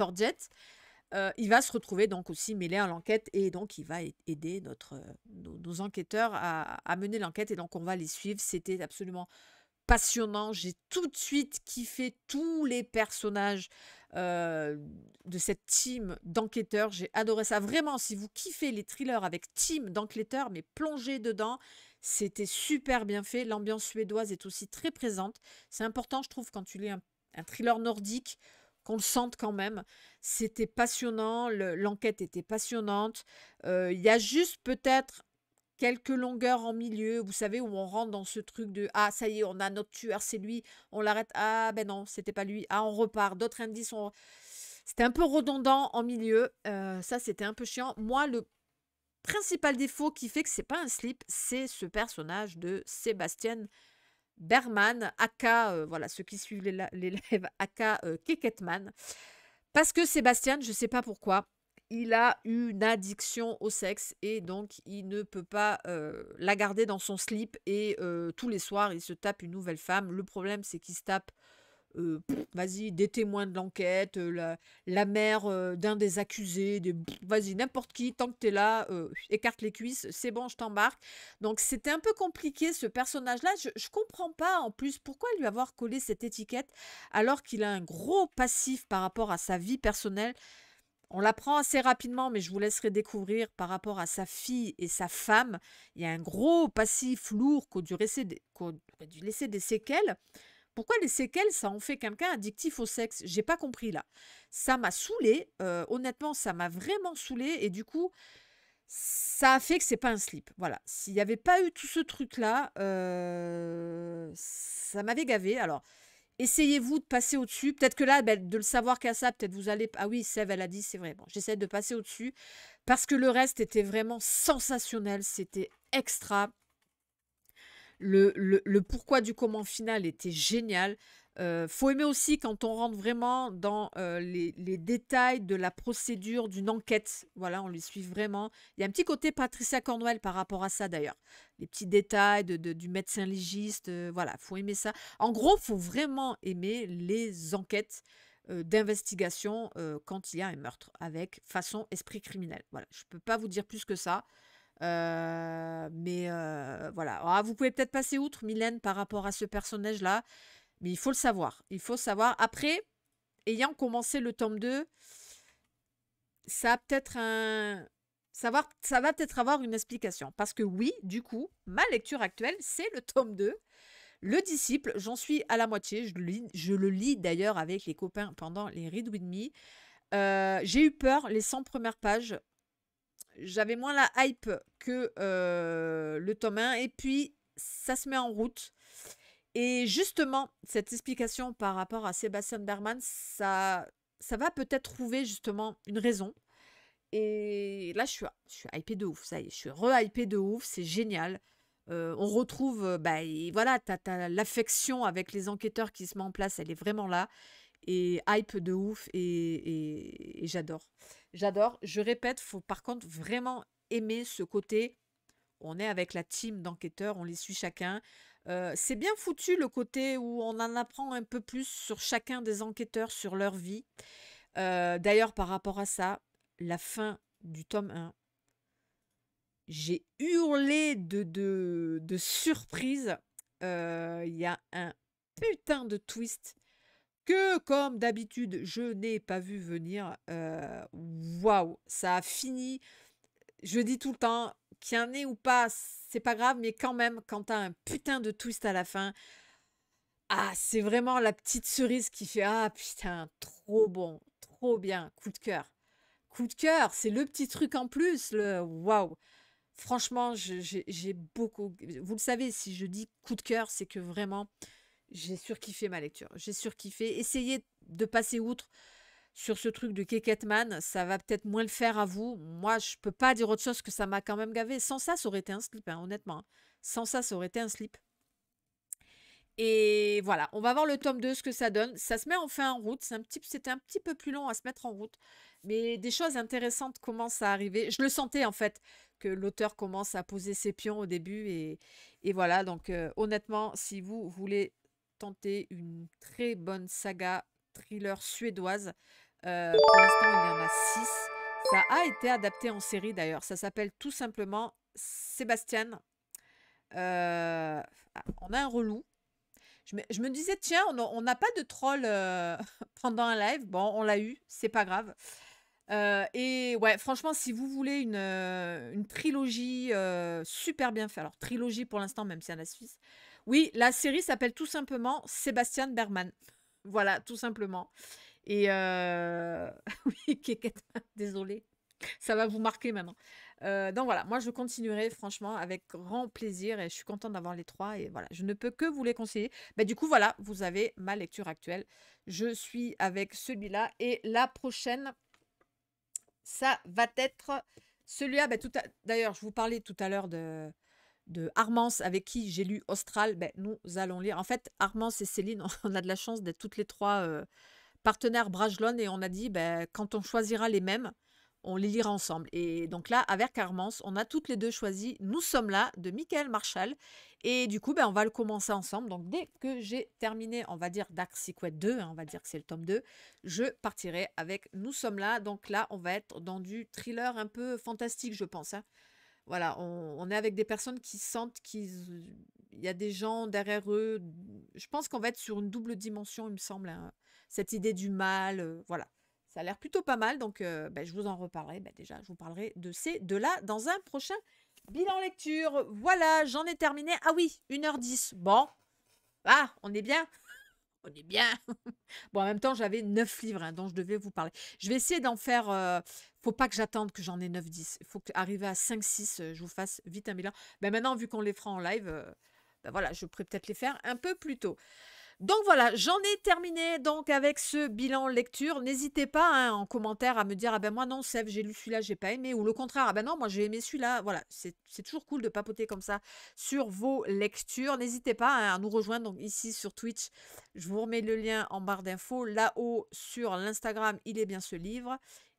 *laughs* euh, il va se retrouver donc aussi mêlé à l'enquête et donc il va aider notre, nos, enquêteurs à, à mener l'enquête et donc on va les suivre. C'était absolument passionnant. J'ai tout de suite kiffé tous les personnages, euh, de cette team d'enquêteurs. J'ai adoré ça. Vraiment, si vous kiffez les thrillers avec team d'enquêteurs, mais plongez dedans, c'était super bien fait. L'ambiance suédoise est aussi très présente. C'est important, je trouve, quand tu lis un, thriller nordique, qu'on le sente quand même. C'était passionnant, l'enquête était passionnante. Euh, il y a juste peut-être quelques longueurs en milieu, vous savez, où on rentre dans ce truc de Ah, ça y est, on a notre tueur, c'est lui, on l'arrête. Ah, ben non, c'était pas lui. Ah, on repart. D'autres indices, sont c'était un peu redondant en milieu. Euh, ça, c'était un peu chiant. Moi, le principal défaut qui fait que c'est pas un slip, c'est ce personnage de Sébastien Berman, aka, euh, voilà, ceux qui suivent l'élève, aka euh, Keketman. Parce que Sébastien, je sais pas pourquoi, il a une addiction au sexe et donc il ne peut pas euh, la garder dans son slip et euh, tous les soirs il se tape une nouvelle femme. Le problème c'est qu'il se tape, euh, vas-y, des témoins de l'enquête, la, mère d'un des accusés, des, vas-y, n'importe qui, tant que tu es là, écarte les cuisses, c'est bon, je t'embarque. Donc c'était un peu compliqué ce personnage-là. Je, ne comprends pas en plus pourquoi lui avoir collé cette étiquette alors qu'il a un gros passif par rapport à sa vie personnelle. On l'apprend assez rapidement, mais je vous laisserai découvrir par rapport à sa fille et sa femme. Il y a un gros passif lourd qu'au a dû laisser des, laisser des séquelles. Pourquoi les séquelles, ça en fait quelqu'un addictif au sexe J'ai pas compris là. Ça m'a saoulé. Euh, honnêtement, ça m'a vraiment saoulé. Et du coup, ça a fait que c'est pas un slip. Voilà. S'il n'y avait pas eu tout ce truc-là, euh, ça m'avait gavé. Alors, essayez-vous de passer au-dessus. Peut-être que là, ben, de le savoir qu'à ça, peut-être vous allez. Ah oui, Sève, elle a dit, c'est vrai. j'essaie de passer au-dessus parce que le reste était vraiment sensationnel. C'était extra. le, le, pourquoi du comment final était génial. Euh, faut aimer aussi quand on rentre vraiment dans euh, les, détails de la procédure d'une enquête. Voilà, on les suit vraiment. Il y a un petit côté Patricia Cornwell par rapport à ça d'ailleurs. Les petits détails de, du médecin légiste, euh, voilà, faut aimer ça. En gros, faut vraiment aimer les enquêtes d'investigation quand il y a un meurtre avec façon esprit criminel. Voilà, je ne peux pas vous dire plus que ça. mais voilà, ah, vous pouvez peut-être passer outre Mylène par rapport à ce personnage-là. Mais il faut le savoir. Il faut savoir. Après, ayant commencé le tome 2, ça peut-être un... savoir, va, ça va peut-être avoir une explication. Parce que oui, du coup, ma lecture actuelle, c'est le tome 2. Le disciple, j'en suis à la moitié. Je le lis, d'ailleurs avec les copains pendant les Read With Me. Euh, j'ai eu peur les 100 premières pages. J'avais moins la hype que euh, le tome 1. Et puis, ça se met en route. Et justement, cette explication par rapport à Sébastien Berman, ça, ça va peut-être trouver justement une raison. Et là, je suis, je suis hypée de ouf, ça y est, je suis re-hypée de ouf, c'est génial. Euh, on retrouve, euh, bah, voilà, t'as, l'affection avec les enquêteurs qui se met en place, elle est vraiment là. Et hype de ouf, et, j'adore. J'adore. Je répète, faut par contre vraiment aimer ce côté. On est avec la team d'enquêteurs, on les suit chacun c'est bien foutu le côté où on en apprend un peu plus sur chacun des enquêteurs, sur leur vie. D'ailleurs, par rapport à ça, la fin du tome 1, j'ai hurlé de, de, surprise. Il y a un putain de twist que, comme d'habitude, je n'ai pas vu venir. Waouh, ça a fini. Je dis tout le temps, qu'il y en ait ou pas, c'est pas grave, mais quand même, quand t'as un putain de twist à la fin, ah, c'est vraiment la petite cerise qui fait Ah putain, trop bon, trop bien, coup de cœur. Coup de cœur, c'est le petit truc en plus, le waouh. Franchement, j'ai beaucoup. Vous le savez, si je dis coup de cœur, c'est que vraiment, j'ai surkiffé ma lecture. J'ai surkiffé. Essayez de passer outre sur ce truc de Keketman, ça va peut-être moins le faire à vous. Moi, je peux pas dire autre chose que ça m'a quand même gavé. Sans ça, ça aurait été un slip, hein, honnêtement. Hein. Sans ça, ça aurait été un slip. Et voilà, on va voir le tome 2, ce que ça donne. Ça se met enfin en route. C'était un, petit peu plus long à se mettre en route. Mais des choses intéressantes commencent à arriver. Je le sentais en fait, que l'auteur commence à poser ses pions au début. Et, voilà, donc euh, honnêtement, si vous voulez tenter une très bonne saga thriller suédoise, euh, pour l'instant, il y en a six. Ça a été adapté en série d'ailleurs. Ça s'appelle tout simplement Sébastien. Euh, ah, on a un relou. Je me, disais, tiens, on n'a pas de troll euh, *laughs* pendant un live. Bon, on l'a eu, c'est pas grave. et ouais, franchement, si vous voulez une, une trilogie super bien faite, alors trilogie pour l'instant, même si elle en a Oui, la série s'appelle tout simplement Sébastien Berman. *laughs* Voilà, tout simplement. Et euh... *laughs* oui, *laughs* désolée. Ça va vous marquer maintenant. donc voilà, moi je continuerai franchement avec grand plaisir et je suis contente d'avoir les trois et voilà, je ne peux que vous les conseiller. Mais bah, du coup voilà, vous avez ma lecture actuelle. Je suis avec celui-là et la prochaine, ça va être celui-là. Ben, D'ailleurs, je vous parlais tout à l'heure de, de Armance avec qui j'ai lu Austral. Ben, nous allons lire. En fait, Armance et Céline, *laughs* on a de la chance d'être toutes les trois partenaire Brajlon et on a dit ben, quand on choisira les mêmes, on les lira ensemble. Et donc là, avec Armance, on a toutes les deux choisi Nous sommes là de Michael Marshall. Et du coup, ben, on va le commencer ensemble. Donc dès que j'ai terminé, on va dire Dark Secret 2, hein, on va dire que c'est le tome 2, je partirai avec Nous sommes là. Donc là, on va être dans du thriller un peu fantastique, je pense. Hein. Voilà, on, est avec des personnes qui sentent qu'ils il y a des gens derrière eux. Je pense qu'on va être sur une double dimension, il me semble. Hein. Cette idée du mal, euh, voilà. Ça a l'air plutôt pas mal, donc euh, ben, je vous en reparlerai. Ben, déjà, je vous parlerai de ces deux-là dans un prochain bilan lecture. Voilà, j'en ai terminé. Ah oui, 1h10. Bon, ah, on est bien *laughs* on est bien. *laughs* bon, en même temps, j'avais 9 livres hein, dont je devais vous parler. Je vais essayer d'en faire. ne euh, faut pas que j'attende que j'en ai 9-10. Il faut arriver à 5-6, je vous fasse vite un bilan. Ben maintenant, vu qu'on les fera en live, bah, voilà, je pourrais peut-être les faire un peu plus tôt. Donc voilà, j'en ai terminé donc avec ce bilan lecture. N'hésitez pas hein, en commentaire à me dire ah ben moi non Sèvres, j'ai lu celui-là, j'ai pas aimé, ou le contraire, ah ben non, moi j'ai aimé celui-là. Voilà, c'est toujours cool de papoter comme ça sur vos lectures. N'hésitez pas hein, à nous rejoindre donc ici sur Twitch. Je vous remets le lien en barre d'infos. Là-haut sur l'Instagram, il est bien ce livre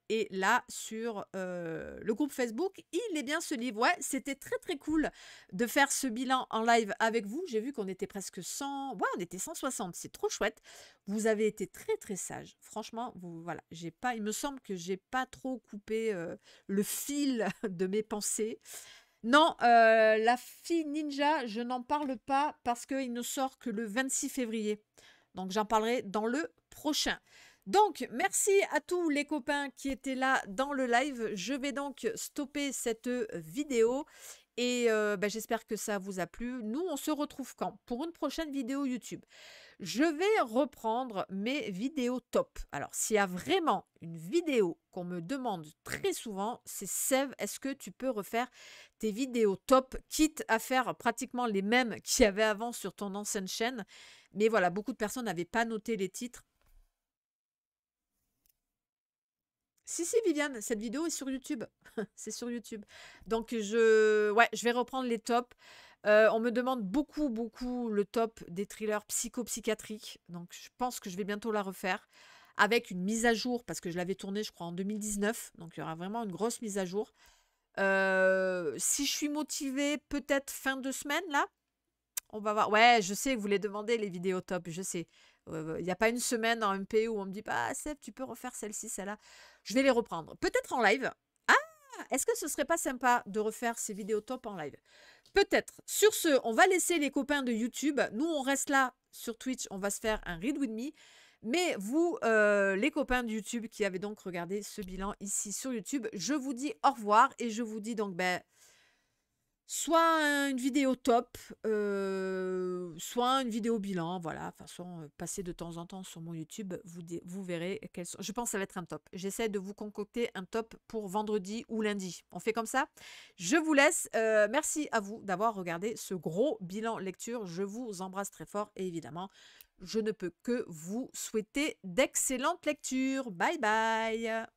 et là sur le groupe Facebook. Il est bien ce livre. Ouais, c'était très très cool de faire ce bilan en live avec vous. J'ai vu qu'on était presque 100. Ouais, on était 160. C'est trop chouette. Vous avez été très très sage. Franchement, vous voilà, j'ai pas. Il me semble que j'ai pas trop coupé le fil *laughs* de mes pensées. Non, euh, la fille ninja, je n'en parle pas parce qu'il ne sort que le 26 février. Donc j'en parlerai dans le prochain. Donc, merci à tous les copains qui étaient là dans le live. Je vais donc stopper cette vidéo et euh, bah, j'espère que ça vous a plu. Nous, on se retrouve quand Pour une prochaine vidéo YouTube. Je vais reprendre mes vidéos top. Alors, s'il y a vraiment une vidéo qu'on me demande très souvent, c'est Sève, est-ce que tu peux refaire tes vidéos top, quitte à faire pratiquement les mêmes qu'il y avait avant sur ton ancienne chaîne Mais voilà, beaucoup de personnes n'avaient pas noté les titres. Si, si, Viviane, cette vidéo est sur YouTube. *laughs* c'est sur YouTube. Donc, je, ouais, je vais reprendre les tops. Euh, on me demande beaucoup, beaucoup le top des thrillers psychopsychiatriques, Donc, je pense que je vais bientôt la refaire avec une mise à jour, parce que je l'avais tournée, je crois, en 2019. Donc, il y aura vraiment une grosse mise à jour. Euh, si je suis motivée, peut-être fin de semaine, là. On va voir. Ouais, je sais, vous les demandez, les vidéos top, je sais. Il n'y a pas une semaine en MP où on me dit Ah, Seb, tu peux refaire celle-ci, celle-là. Je vais les reprendre. Peut-être en live. Ah, est-ce que ce serait pas sympa de refaire ces vidéos top en live Peut-être. Sur ce, on va laisser les copains de YouTube. Nous, on reste là sur Twitch. On va se faire un read with me. Mais vous, euh, les copains de YouTube qui avez donc regardé ce bilan ici sur YouTube, je vous dis au revoir et je vous dis donc, ben soit une vidéo top, euh, soit une vidéo bilan, voilà, façon, euh, passer de temps en temps sur mon YouTube, vous, vous verrez Je pense que ça va être un top. J'essaie de vous concocter un top pour vendredi ou lundi. On fait comme ça Je vous laisse. Euh, merci à vous d'avoir regardé ce gros bilan lecture. Je vous embrasse très fort et évidemment, je ne peux que vous souhaiter d'excellentes lectures. Bye bye